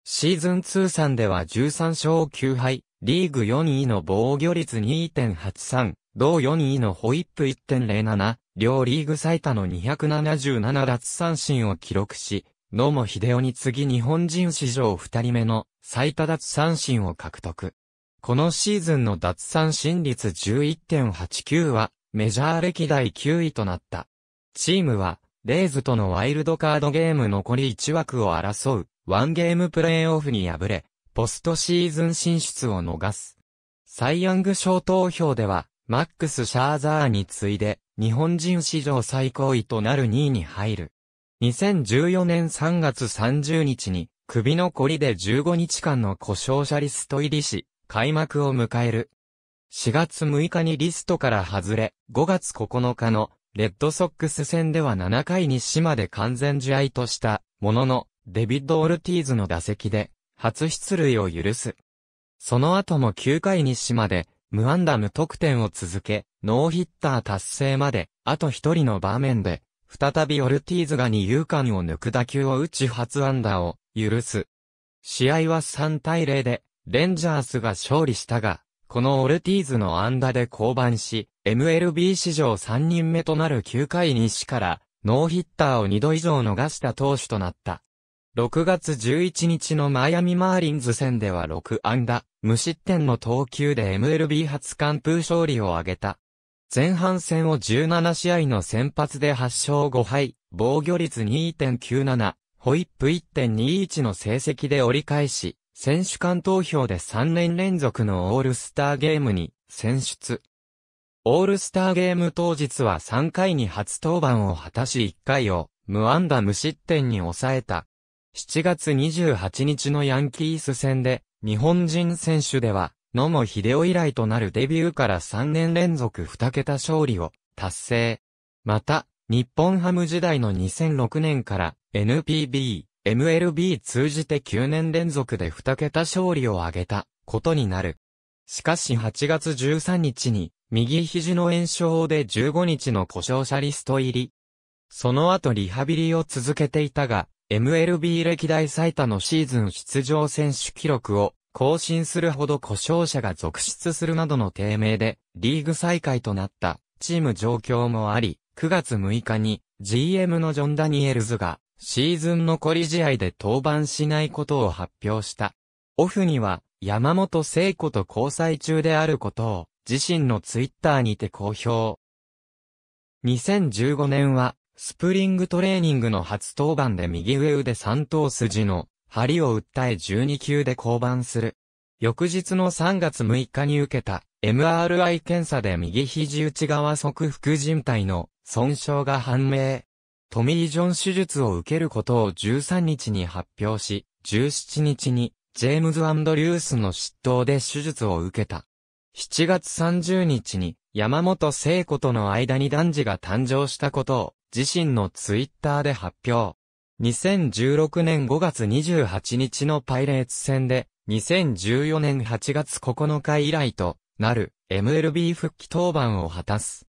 シーズン通算では13勝9敗、リーグ4位の防御率2.83、同4位のホイップ1.07、両リーグ最多の277奪三振を記録し、野茂秀夫に次日本人史上2人目の最多奪三振を獲得。このシーズンの脱三振率11.89は、メジャー歴代9位となった。チームは、レイズとのワイルドカードゲーム残り1枠を争う、ワンゲームプレーオフに敗れ、ポストシーズン進出を逃す。サイヤング賞投票では、マックス・シャーザーに次いで、日本人史上最高位となる2位に入る。2014年3月30日に、首の凝りで15日間の故障者リスト入りし、開幕を迎える。4月6日にリストから外れ、5月9日のレッドソックス戦では7回に島で完全試合としたものの、デビッド・オルティーズの打席で初出塁を許す。その後も9回に島で無安打無得点を続け、ノーヒッター達成まで、あと一人の場面で、再びオルティーズが二遊間を抜く打球を打ち初安打を許す。試合は3対0でレンジャースが勝利したが、このオルティーズの安打で降板し、MLB 史上3人目となる9回に死から、ノーヒッターを2度以上逃した投手となった。6月11日のマイアミマーリンズ戦では6安打、無失点の投球で MLB 初完封勝利を挙げた。前半戦を17試合の先発で8勝5敗、防御率2.97、ホイップ1.21の成績で折り返し、選手間投票で3年連続のオールスターゲームに選出。オールスターゲーム当日は3回に初登板を果たし1回を無安打無失点に抑えた。7月28日のヤンキース戦で日本人選手では野茂秀夫以来となるデビューから3年連続2桁勝利を達成。また、日本ハム時代の2006年から NPB MLB 通じて9年連続で2桁勝利を挙げたことになる。しかし8月13日に右肘の炎症で15日の故障者リスト入り。その後リハビリを続けていたが、MLB 歴代最多のシーズン出場選手記録を更新するほど故障者が続出するなどの低迷で、リーグ再開となったチーム状況もあり、9月6日に GM のジョン・ダニエルズがシーズン残り試合で登板しないことを発表した。オフには、山本聖子と交際中であることを、自身のツイッターにて公表。2015年は、スプリングトレーニングの初登板で右上腕三頭筋の針を訴え12球で降板する。翌日の3月6日に受けた MRI 検査で右肘内側側副靭帯の損傷が判明。トミー・ジョン手術を受けることを13日に発表し、17日にジェームズ・アンドリュースの執刀で手術を受けた。7月30日に山本聖子との間に男児が誕生したことを自身のツイッターで発表。2016年5月28日のパイレーツ戦で2014年8月9日以来となる MLB 復帰登板を果たす。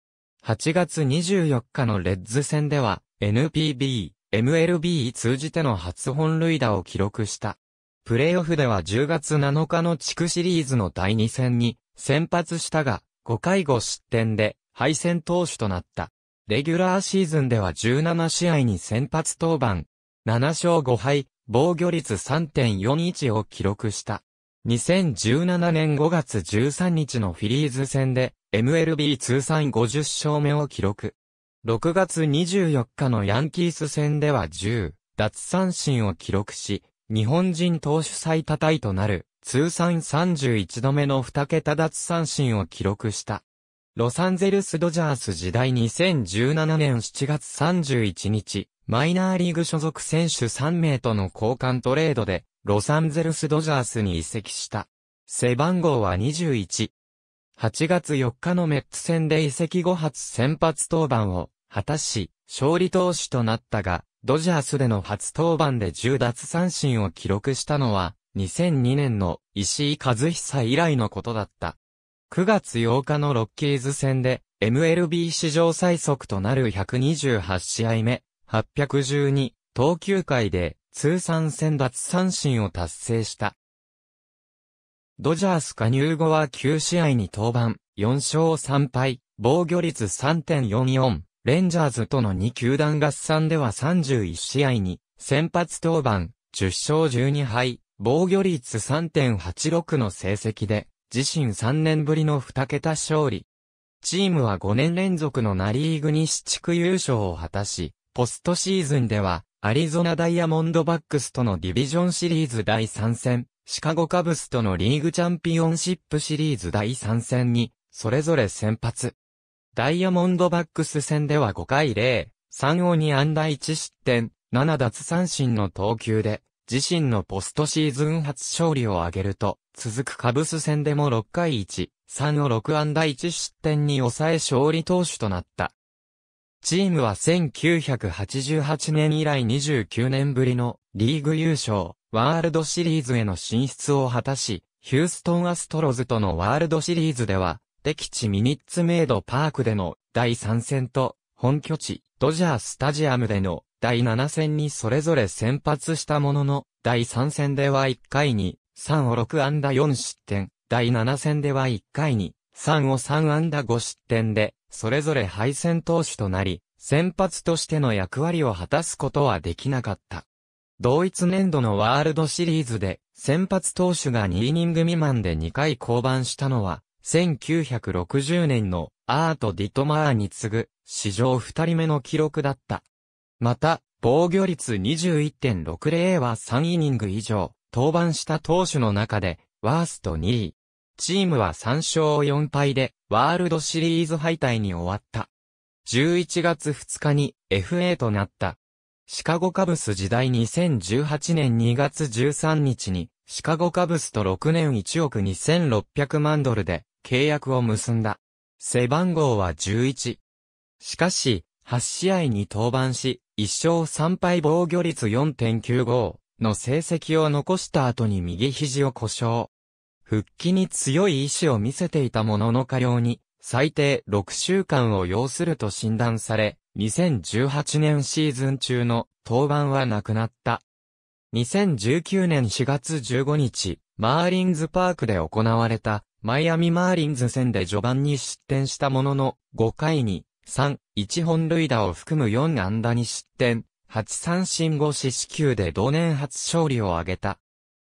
8月24日のレッズ戦では NPB、MLB 通じての初本塁打を記録した。プレイオフでは10月7日の地区シリーズの第2戦に先発したが、5回5失点で敗戦投手となった。レギュラーシーズンでは17試合に先発登板、7勝5敗、防御率3.41を記録した。2017年5月13日のフィリーズ戦で MLB 通算50勝目を記録。6月24日のヤンキース戦では10奪三振を記録し、日本人投手最多タイとなる通算31度目の2桁奪三振を記録した。ロサンゼルスドジャース時代2017年7月31日、マイナーリーグ所属選手3名との交換トレードで、ロサンゼルスドジャースに移籍した。背番号は21。8月4日のメッツ戦で移籍後初先発登板を果たし、勝利投手となったが、ドジャースでの初登板で10奪三振を記録したのは、2002年の石井和久以来のことだった。9月8日のロッキーズ戦で、MLB 史上最速となる128試合目、812、投球回で、通算1000奪三振を達成した。ドジャース加入後は9試合に登板、4勝3敗、防御率3.44、レンジャーズとの2球団合算では31試合に、先発登板、10勝12敗、防御率3.86の成績で、自身3年ぶりの2桁勝利。チームは5年連続のナリーグ西地区優勝を果たし、ポストシーズンでは、アリゾナダイヤモンドバックスとのディビジョンシリーズ第3戦、シカゴカブスとのリーグチャンピオンシップシリーズ第3戦に、それぞれ先発。ダイヤモンドバックス戦では5回0、3を2安打1失点、7奪三振の投球で、自身のポストシーズン初勝利を挙げると、続くカブス戦でも6回1、3を6安打1失点に抑え勝利投手となった。チームは1988年以来29年ぶりのリーグ優勝、ワールドシリーズへの進出を果たし、ヒューストンアストロズとのワールドシリーズでは敵地ミニッツメイドパークでの第3戦と、本拠地、ドジャースタジアムでの第7戦にそれぞれ先発したものの、第3戦では1回に3を6安打4失点、第7戦では1回に3を3安打5失点で、それぞれ敗戦投手となり、先発としての役割を果たすことはできなかった。同一年度のワールドシリーズで、先発投手が2イニング未満で2回降板したのは、1960年のアート・ディトマーに次ぐ史上2人目の記録だった。また、防御率21.60は3イニング以上、登板した投手の中で、ワースト2位。チームは3勝4敗で、ワールドシリーズ敗退に終わった。11月2日に FA となった。シカゴカブス時代2018年2月13日に、シカゴカブスと6年1億2600万ドルで契約を結んだ。背番号は11。しかし、8試合に登板し、1勝3敗防御率4.95の成績を残した後に右肘を故障。復帰に強い意志を見せていたものの過料に、最低6週間を要すると診断され、2018年シーズン中の登板はなくなった。2019年4月15日、マーリンズパークで行われたマイアミマーリンズ戦で序盤に失点したものの、5回に、3、1本塁打を含む4安打に失点、8三振後四死球で同年初勝利を挙げた。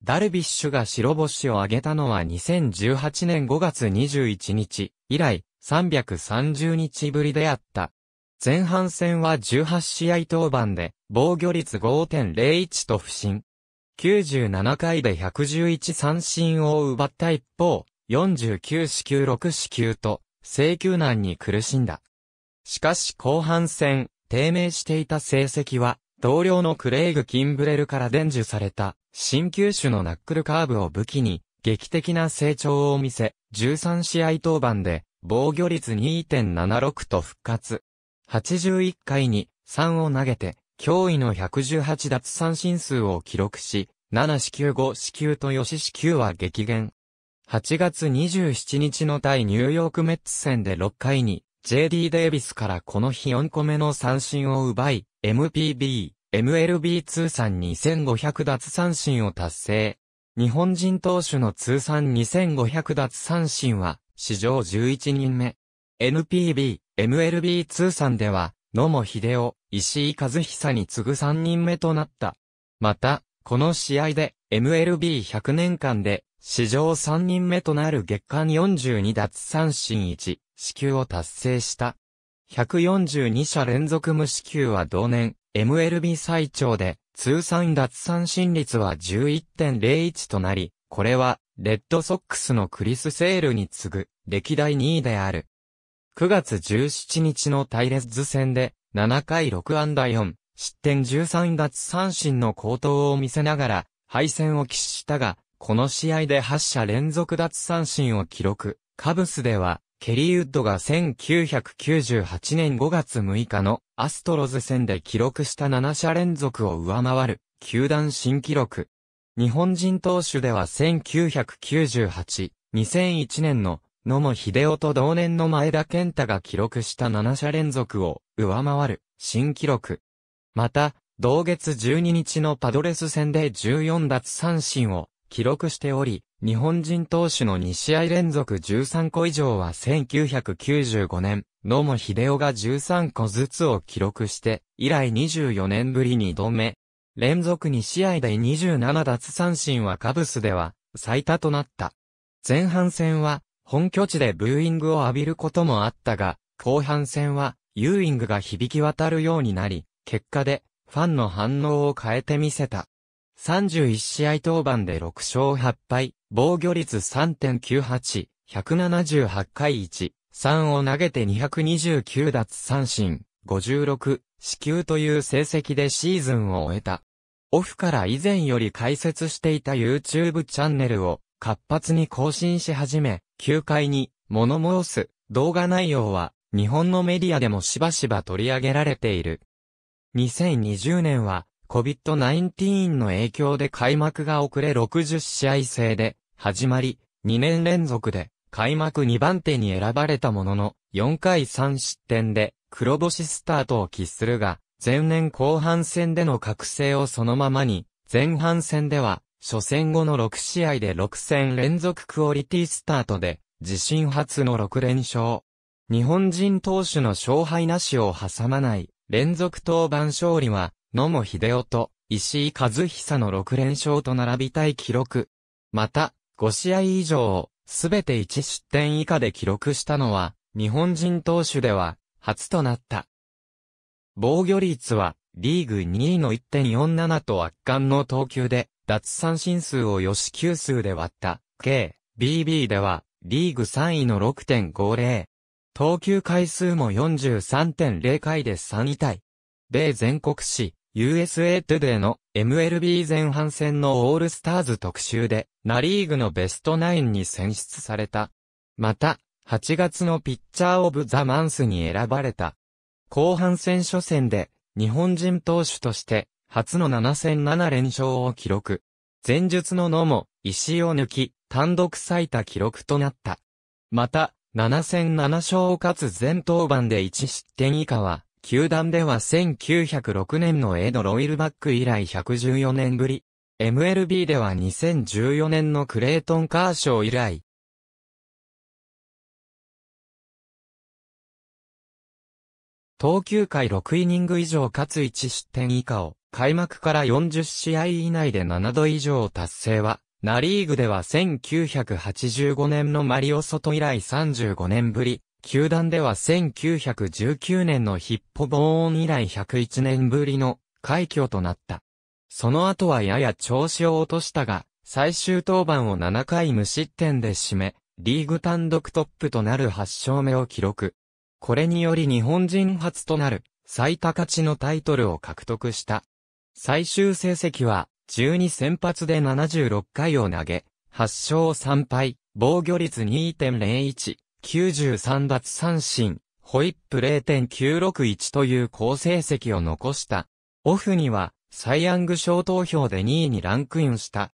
ダルビッシュが白星を挙げたのは2018年5月21日以来330日ぶりであった。前半戦は18試合登板で防御率5.01と不振。97回で111三振を奪った一方、49死球6死球と、請求難に苦しんだ。しかし後半戦、低迷していた成績は、同僚のクレイグ・キンブレルから伝授された、新球種のナックルカーブを武器に、劇的な成長を見せ、13試合登板で、防御率2.76と復活。81回に3を投げて、驚異の118奪三振数を記録し、7死球5死球と吉死球は激減。8月27日の対ニューヨークメッツ戦で6回に JD デイビスからこの日4個目の三振を奪い、MPB、MLB 通算2500奪三振を達成。日本人投手の通算2500奪三振は、史上11人目。NPB、MLB 通算では、野茂秀夫、石井和久に次ぐ3人目となった。また、この試合で、MLB100 年間で史上3人目となる月間42奪三振1、支給を達成した。142者連続無支給は同年、MLB 最長で、通算奪三振率は11.01となり、これは、レッドソックスのクリス・セールに次ぐ、歴代2位である。9月17日のタイレッズ戦で、7回6安打4、失点13奪三振の高騰を見せながら、敗戦を喫したが、この試合で8者連続奪三振を記録。カブスでは、ケリーウッドが1998年5月6日のアストロズ戦で記録した7者連続を上回る、球団新記録。日本人投手では1998、2001年の野茂秀夫と同年の前田健太が記録した7者連続を上回る新記録。また、同月12日のパドレス戦で14奪三振を記録しており、日本人投手の2試合連続13個以上は1995年、野茂秀夫が13個ずつを記録して、以来24年ぶり2度目。連続2試合で27奪三振はカブスでは最多となった。前半戦は本拠地でブーイングを浴びることもあったが、後半戦はユーイングが響き渡るようになり、結果でファンの反応を変えてみせた。31試合登板で6勝8敗、防御率3.98、178回1、3を投げて229奪三振、56、死球という成績でシーズンを終えた。オフから以前より解説していた YouTube チャンネルを活発に更新し始め、球界に物申す動画内容は日本のメディアでもしばしば取り上げられている。2020年は COVID-19 の影響で開幕が遅れ60試合制で始まり、2年連続で開幕2番手に選ばれたものの、4回3失点で黒星スタートを喫するが、前年後半戦での覚醒をそのままに、前半戦では、初戦後の6試合で6戦連続クオリティスタートで、自身初の6連勝。日本人投手の勝敗なしを挟まない、連続登板勝利は、野茂秀夫と石井和久の6連勝と並びたい記録。また、5試合以上をすべて1失点以下で記録したのは、日本人投手では初となった。防御率は、リーグ2位の1.47と圧巻の投球で、奪三振数をよし9数で割った、K、BB では、リーグ3位の6.50。投球回数も43.0回で3位タイ。米全国史、USA Today の MLB 前半戦のオールスターズ特集で、ナリーグのベストナインに選出された。また、8月のピッチャーオブザマンスに選ばれた。後半戦初戦で、日本人投手として、初の7戦7連勝を記録。前述の野も、石を抜き、単独最多記録となった。また、7戦7勝を勝つ全登板で1失点以下は、球団では1906年のエド・ロイルバック以来114年ぶり、MLB では2014年のクレートン・カーショー以来、投球回6イニング以上かつ1失点以下を、開幕から40試合以内で7度以上達成は、ナリーグでは1985年のマリオ・ソト以来35年ぶり、球団では1919年のヒッポボーン以来101年ぶりの快挙となった。その後はやや調子を落としたが、最終登板を7回無失点で締め、リーグ単独トップとなる8勝目を記録。これにより日本人初となる最多勝ちのタイトルを獲得した。最終成績は12先発で76回を投げ、8勝3敗、防御率2.01、93奪三振、ホイップ0.961という好成績を残した。オフには、サイヤング賞投票で2位にランクインした。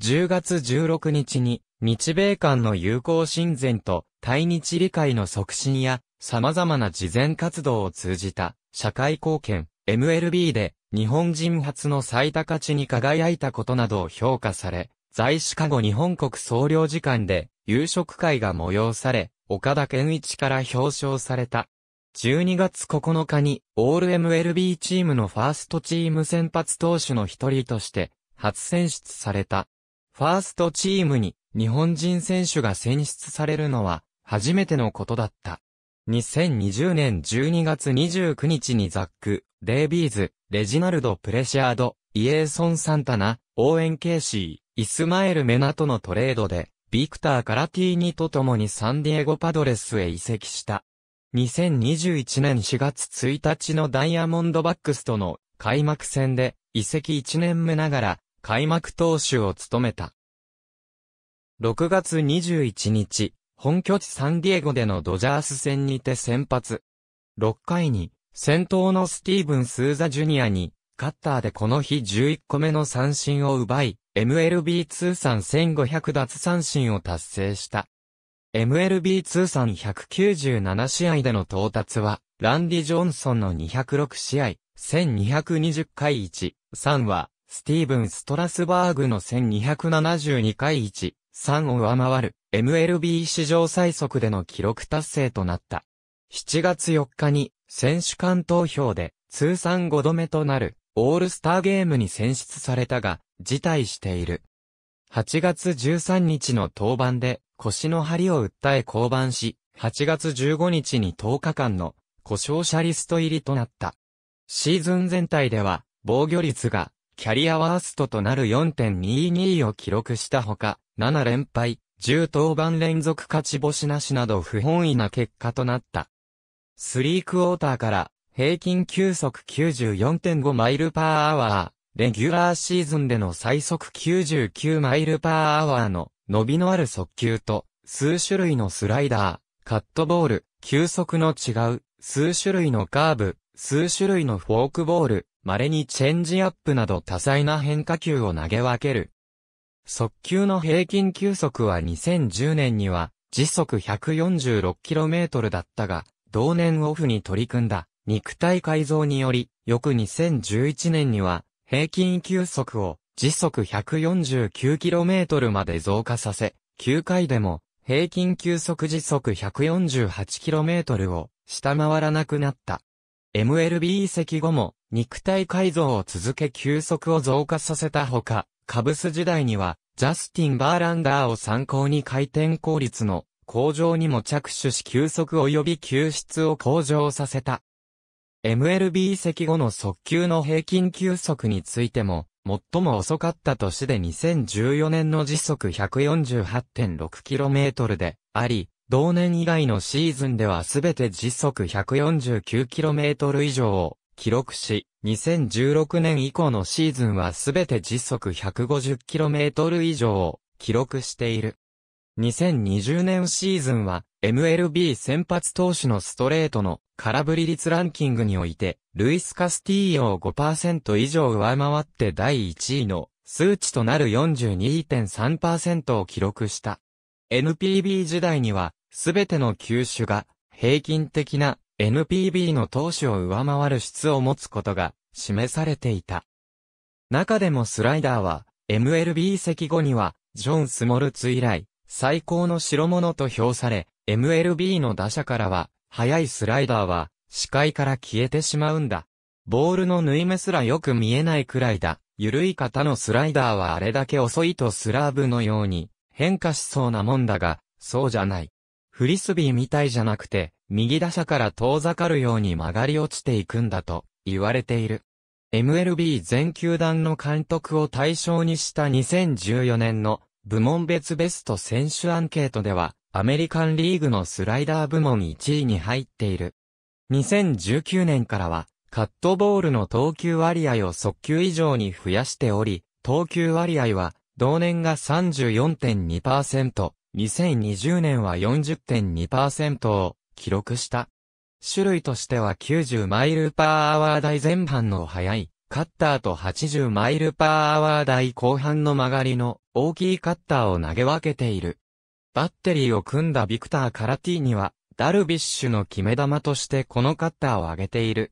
10月16日に、日米間の友好親善と、対日理解の促進や、様々な慈善活動を通じた、社会貢献、MLB で、日本人初の最多価値に輝いたことなどを評価され、在シカゴ日本国総領事館で、夕食会が催され、岡田健一から表彰された。12月9日に、オール MLB チームのファーストチーム先発投手の一人として、初選出された。ファーストチームに、日本人選手が選出されるのは、初めてのことだった。2020年12月29日にザック、デイビーズ、レジナルド・プレシアード、イエーソン・サンタナ、オーエン・ケーシー、イスマエル・メナとのトレードで、ビクター・カラティーニと共にサンディエゴパドレスへ移籍した。2021年4月1日のダイヤモンドバックスとの開幕戦で移籍1年目ながら開幕投手を務めた。6月21日、本拠地サンディエゴでのドジャース戦にて先発。6回に、先頭のスティーブン・スーザ・ジュニアにカッターでこの日11個目の三振を奪い、MLB 通算1500奪三振を達成した。MLB 通算197試合での到達は、ランディ・ジョンソンの206試合、1220回1、3は、スティーブン・ストラスバーグの1272回1、3を上回る、MLB 史上最速での記録達成となった。7月4日に、選手間投票で、通算5度目となる、オールスターゲームに選出されたが、辞退している。8月13日の登板で腰の張りを訴え降板し、8月15日に10日間の故障者リスト入りとなった。シーズン全体では防御率がキャリアワーストとなる4.22を記録したほか、7連敗、10登板連続勝ち星なしなど不本意な結果となった。スリークォーターから平均球速94.5マイルパーアワー、レギュラーシーズンでの最速99マイルパーアワーの伸びのある速球と、数種類のスライダー、カットボール、球速の違う、数種類のカーブ、数種類のフォークボール、稀にチェンジアップなど多彩な変化球を投げ分ける。速球の平均球速は2010年には時速 146km だったが、同年オフに取り組んだ肉体改造により、翌2011年には、平均球速を時速 149km まで増加させ、9回でも平均球速時速 148km を下回らなくなった。MLB 移籍後も肉体改造を続け球速を増加させたほか、カブス時代にはジャスティン・バーランダーを参考に回転効率の向上にも着手し球速及び球質を向上させた。MLB 移籍後の速球の平均球速についても、最も遅かった年で2014年の時速 148.6km であり、同年以来のシーズンではすべて時速 149km 以上を記録し、2016年以降のシーズンはすべて時速 150km 以上を記録している。2020年シーズンは MLB 先発投手のストレートの空振り率ランキングにおいて、ルイス・カスティーヨを5%以上上回って第1位の数値となる42.3%を記録した。NPB 時代には、すべての球種が平均的な NPB の投手を上回る質を持つことが示されていた。中でもスライダーは MLB 席後にはジョン・スモルツ以来最高の代物と評され、MLB の打者からは、速いスライダーは、視界から消えてしまうんだ。ボールの縫い目すらよく見えないくらいだ。緩い型のスライダーはあれだけ遅いとスラーブのように変化しそうなもんだが、そうじゃない。フリスビーみたいじゃなくて、右打者から遠ざかるように曲がり落ちていくんだと言われている。MLB 全球団の監督を対象にした2014年の部門別ベスト選手アンケートでは、アメリカンリーグのスライダー部門1位に入っている。2019年からは、カットボールの投球割合を速球以上に増やしており、投球割合は、同年が34.2%、2020年は40.2%を記録した。種類としては90マイルパーアワー台前半の速い、カッターと80マイルパーアワー台後半の曲がりの大きいカッターを投げ分けている。バッテリーを組んだビクター・カラティーニは、ダルビッシュの決め球としてこのカッターを上げている。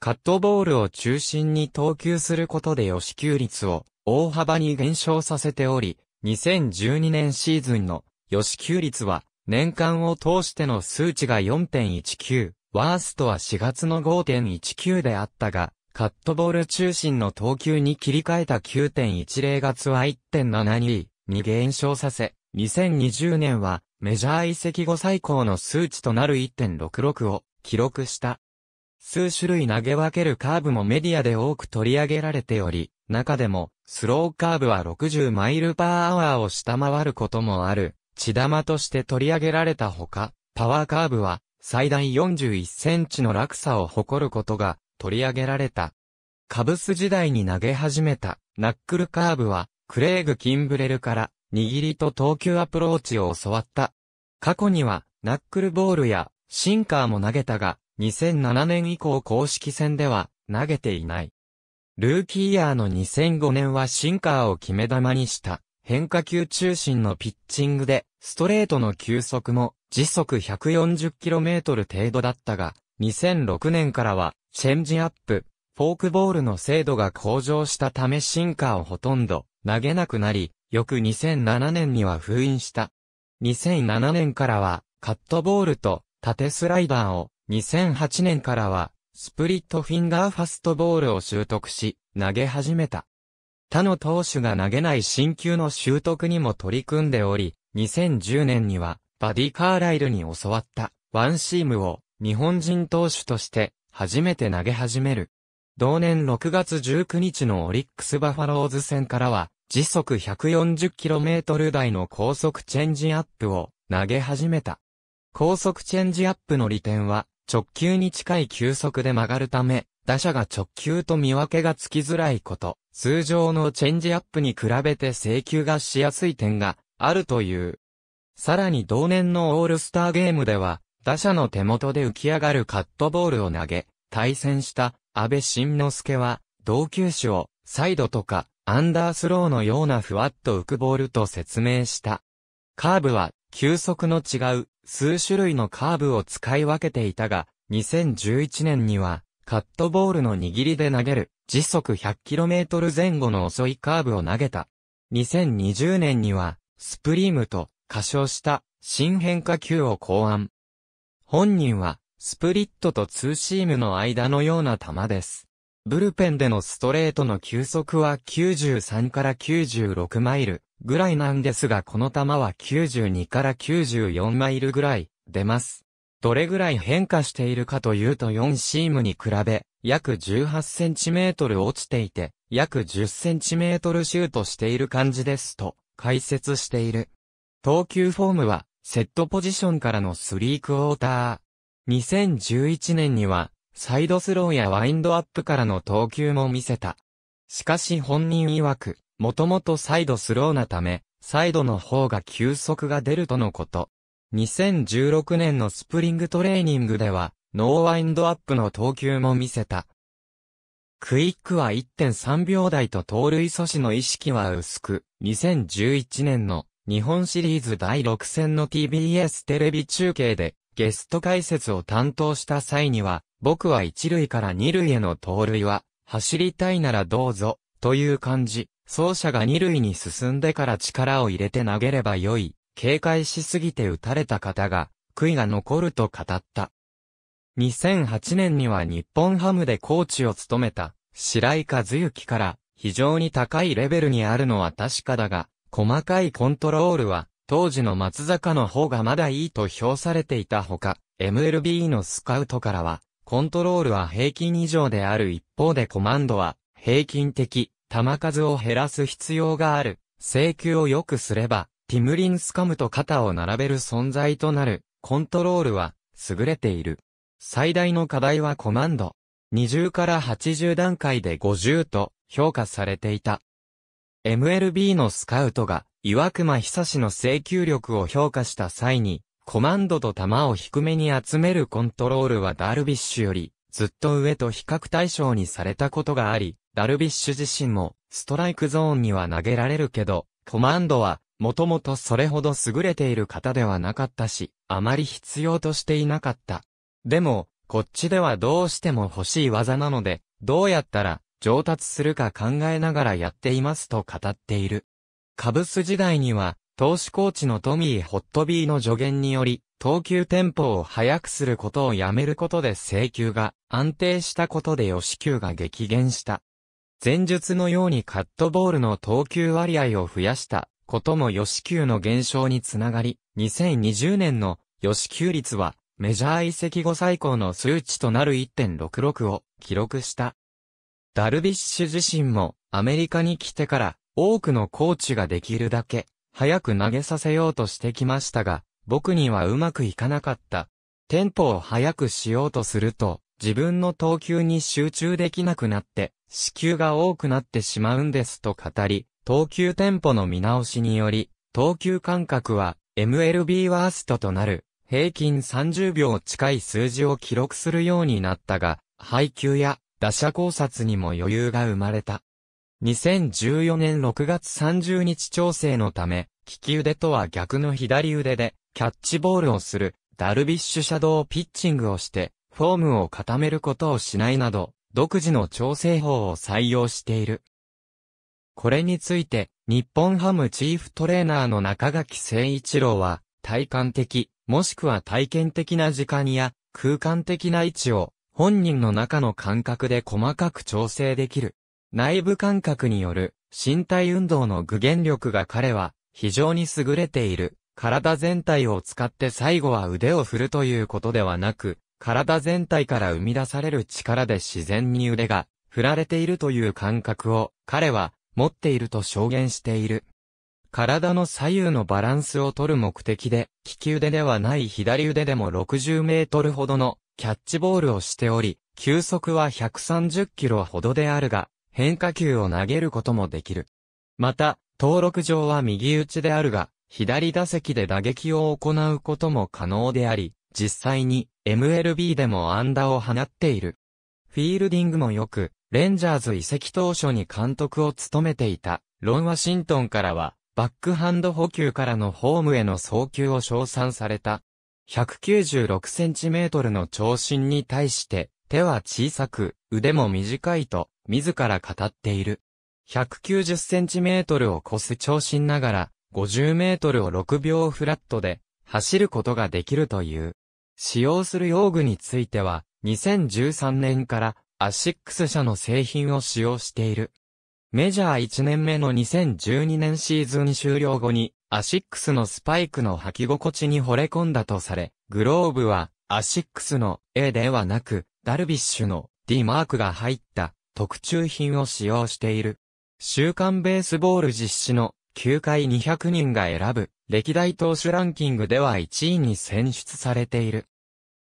カットボールを中心に投球することで予支給率を大幅に減少させており、2012年シーズンの予支給率は年間を通しての数値が4.19、ワーストは4月の5.19であったが、カットボール中心の投球に切り替えた9.10月は1.72に減少させ、2020年はメジャー移籍後最高の数値となる1.66を記録した。数種類投げ分けるカーブもメディアで多く取り上げられており、中でもスローカーブは60マイルパーアワーを下回ることもある、血玉として取り上げられたほか、パワーカーブは最大41センチの落差を誇ることが取り上げられた。カブス時代に投げ始めたナックルカーブはクレーグ・キンブレルから握りと投球アプローチを教わった。過去には、ナックルボールや、シンカーも投げたが、2007年以降公式戦では、投げていない。ルーキーイヤーの2005年はシンカーを決め球にした、変化球中心のピッチングで、ストレートの球速も、時速 140km 程度だったが、2006年からは、チェンジアップ、フォークボールの精度が向上したためシンカーをほとんど投げなくなり、翌2007年には封印した。2007年からは、カットボールと縦スライダーを、2008年からは、スプリットフィンガーファストボールを習得し、投げ始めた。他の投手が投げない新球の習得にも取り組んでおり、2010年には、バディ・カーライルに教わった、ワンシームを、日本人投手として、初めて投げ始める。同年6月19日のオリックス・バファローズ戦からは、時速 140km 台の高速チェンジアップを投げ始めた。高速チェンジアップの利点は、直球に近い球速で曲がるため、打者が直球と見分けがつきづらいこと、通常のチェンジアップに比べて請求がしやすい点があるという。さらに同年のオールスターゲームでは、打者の手元で浮き上がるカットボールを投げ、対戦した安倍晋之助は、同球種をサイドとかアンダースローのようなふわっと浮くボールと説明した。カーブは、球速の違う、数種類のカーブを使い分けていたが、2011年には、カットボールの握りで投げる、時速 100km 前後の遅いカーブを投げた。2020年には、スプリームと、過小した新変化球を考案。本人は、スプリットとツーシームの間のような球です。ブルペンでのストレートの球速は93から96マイルぐらいなんですがこの球は92から94マイルぐらい出ます。どれぐらい変化しているかというと4シームに比べ約18センチメートル落ちていて約10センチメートルシュートしている感じですと解説している。投球フォームはセットポジションからのスリークォーター。2011年にはサイドスローやワインドアップからの投球も見せた。しかし本人曰く、もともとサイドスローなため、サイドの方が球速が出るとのこと。2016年のスプリングトレーニングでは、ノーワインドアップの投球も見せた。クイックは1.3秒台と盗塁阻止の意識は薄く、2011年の日本シリーズ第6戦の TBS テレビ中継でゲスト解説を担当した際には、僕は一塁から二塁への盗塁は、走りたいならどうぞ、という感じ。走者が二塁に進んでから力を入れて投げればよい。警戒しすぎて打たれた方が、悔いが残ると語った。2008年には日本ハムでコーチを務めた、白井和幸から、非常に高いレベルにあるのは確かだが、細かいコントロールは、当時の松坂の方がまだいいと評されていたほか、MLB のスカウトからは、コントロールは平均以上である一方でコマンドは、平均的、球数を減らす必要がある、請求を良くすれば、ティムリンスカムと肩を並べる存在となる、コントロールは、優れている。最大の課題はコマンド。20から80段階で50と評価されていた。MLB のスカウトが岩隈久志の請求力を評価した際に、コマンドと球を低めに集めるコントロールはダルビッシュより、ずっと上と比較対象にされたことがあり、ダルビッシュ自身も、ストライクゾーンには投げられるけど、コマンドは、もともとそれほど優れている方ではなかったし、あまり必要としていなかった。でも、こっちではどうしても欲しい技なので、どうやったら上達するか考えながらやっていますと語っている。カブス時代には、投手コーチのトミー・ホットビーの助言により、投球テンポを速くすることをやめることで制球が安定したことで吉球が激減した。前述のようにカットボールの投球割合を増やしたことも吉球の減少につながり、2020年の吉球率はメジャー移籍後最高の数値となる1.66を記録した。ダルビッシュ自身もアメリカに来てから多くのコーチができるだけ、早く投げさせようとしてきましたが、僕にはうまくいかなかった。テンポを早くしようとすると、自分の投球に集中できなくなって、死球が多くなってしまうんですと語り、投球テンポの見直しにより、投球間隔は MLB ワーストとなる、平均30秒近い数字を記録するようになったが、配球や打者考察にも余裕が生まれた。2014年6月30日調整のため、利き腕とは逆の左腕でキャッチボールをする、ダルビッシュシャドーピッチングをして、フォームを固めることをしないなど、独自の調整法を採用している。これについて、日本ハムチーフトレーナーの中垣誠一郎は、体感的、もしくは体験的な時間や空間的な位置を、本人の中の感覚で細かく調整できる、内部感覚による身体運動の具現力が彼は非常に優れている。体全体を使って最後は腕を振るということではなく、体全体から生み出される力で自然に腕が振られているという感覚を彼は持っていると証言している。体の左右のバランスを取る目的で、利き腕ではない左腕でも60メートルほどのキャッチボールをしており、球速は130キロほどであるが、変化球を投げることもできる。また、登録上は右打ちであるが、左打席で打撃を行うことも可能であり、実際に MLB でも安打を放っている。フィールディングもよく、レンジャーズ移籍当初に監督を務めていた、ロン・ワシントンからは、バックハンド補給からのホームへの送球を称賛された。196センチメートルの長身に対して、手は小さく、腕も短いと、自ら語っている。190センチメートルを越す長身ながら、50メートルを6秒フラットで走ることができるという。使用する用具については、2013年からアシックス社の製品を使用している。メジャー1年目の2012年シーズン終了後に、アシックスのスパイクの履き心地に惚れ込んだとされ、グローブは、アシックスの A ではなく、ダルビッシュの D マークが入った特注品を使用している。週刊ベースボール実施の球界200人が選ぶ歴代投手ランキングでは1位に選出されている。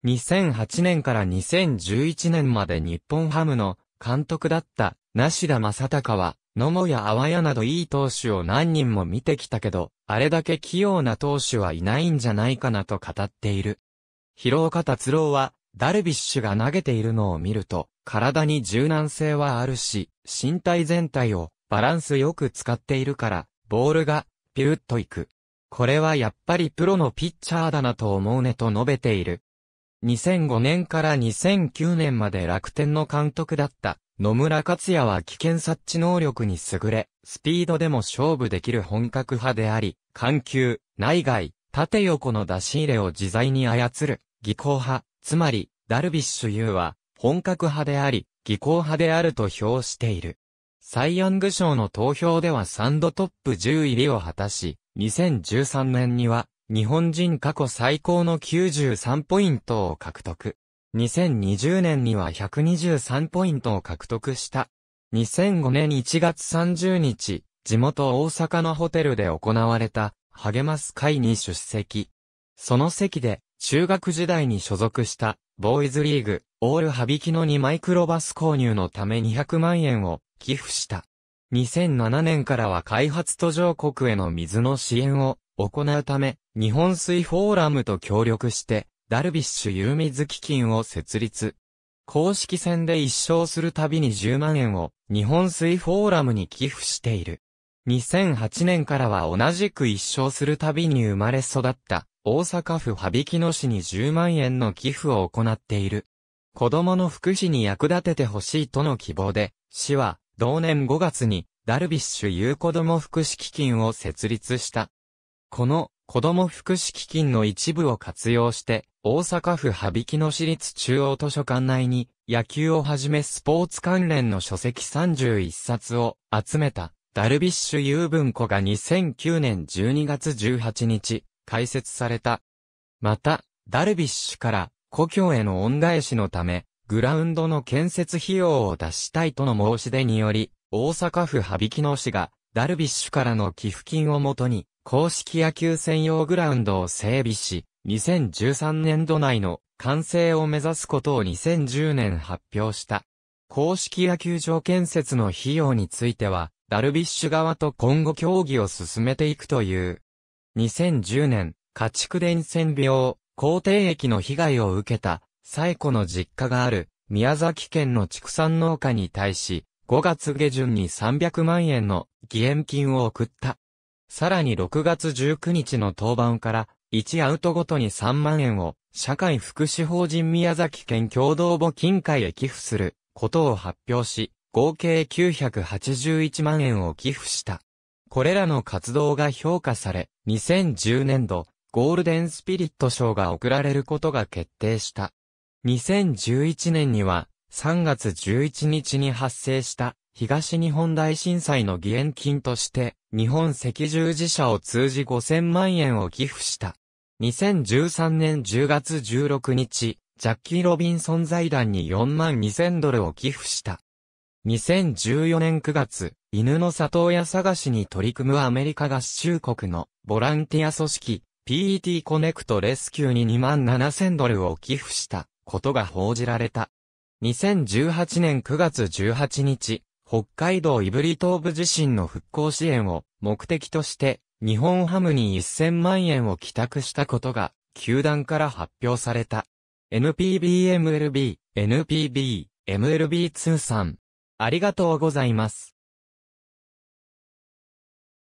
2008年から2011年まで日本ハムの監督だった梨田正隆は野茂や淡谷などいい投手を何人も見てきたけど、あれだけ器用な投手はいないんじゃないかなと語っている。広岡達郎は、ダルビッシュが投げているのを見ると、体に柔軟性はあるし、身体全体をバランスよく使っているから、ボールがピューッといく。これはやっぱりプロのピッチャーだなと思うねと述べている。2005年から2009年まで楽天の監督だった野村克也は危険察知能力に優れ、スピードでも勝負できる本格派であり、緩急、内外、縦横の出し入れを自在に操る、技巧派、つまり、ダルビッシュ有は、本格派であり、技巧派であると評している。サイ・ヤング賞の投票では3度トップ10入りを果たし、2013年には、日本人過去最高の93ポイントを獲得。2020年には123ポイントを獲得した。2005年1月30日、地元大阪のホテルで行われた、励ます会に出席。その席で、中学時代に所属した、ボーイズリーグ、オールハビキの2マイクロバス購入のため200万円を寄付した。2007年からは開発途上国への水の支援を行うため、日本水フォーラムと協力して、ダルビッシュ有水基金を設立。公式戦で一勝するたびに10万円を日本水フォーラムに寄付している。2008年からは同じく一勝するたびに生まれ育った大阪府羽曳野市に10万円の寄付を行っている。子供の福祉に役立ててほしいとの希望で、市は同年5月にダルビッシュ有子ども福祉基金を設立した。この子供福祉基金の一部を活用して、大阪府羽曳野市立中央図書館内に野球をはじめスポーツ関連の書籍31冊を集めたダルビッシュ有文庫が2009年12月18日、開設された。また、ダルビッシュから故郷への恩返しのため、グラウンドの建設費用を出したいとの申し出により、大阪府羽曳野市が、ダルビッシュからの寄付金をもとに、公式野球専用グラウンドを整備し、2013年度内の完成を目指すことを2010年発表した。公式野球場建設の費用については、ダルビッシュ側と今後協議を進めていくという。2010年、家畜伝染病、皇帝疫の被害を受けた、最古の実家がある、宮崎県の畜産農家に対し、5月下旬に300万円の義援金を送った。さらに6月19日の当番から、1アウトごとに3万円を、社会福祉法人宮崎県共同募金会へ寄付する、ことを発表し、合計981万円を寄付した。これらの活動が評価され、2010年度、ゴールデンスピリット賞が贈られることが決定した。2011年には、3月11日に発生した東日本大震災の義援金として、日本赤十字社を通じ5000万円を寄付した。2013年10月16日、ジャッキー・ロビンソン財団に4万2000ドルを寄付した。2014年9月、犬の里親探しに取り組むアメリカ合衆国のボランティア組織、PET コネクトレスキューに2万7000ドルを寄付したことが報じられた。2018年9月18日、北海道胆振東部地震の復興支援を目的として日本ハムに1000万円を帰宅したことが球団から発表された。NPBMLB、NPB、MLB 通算。ありがとうございます。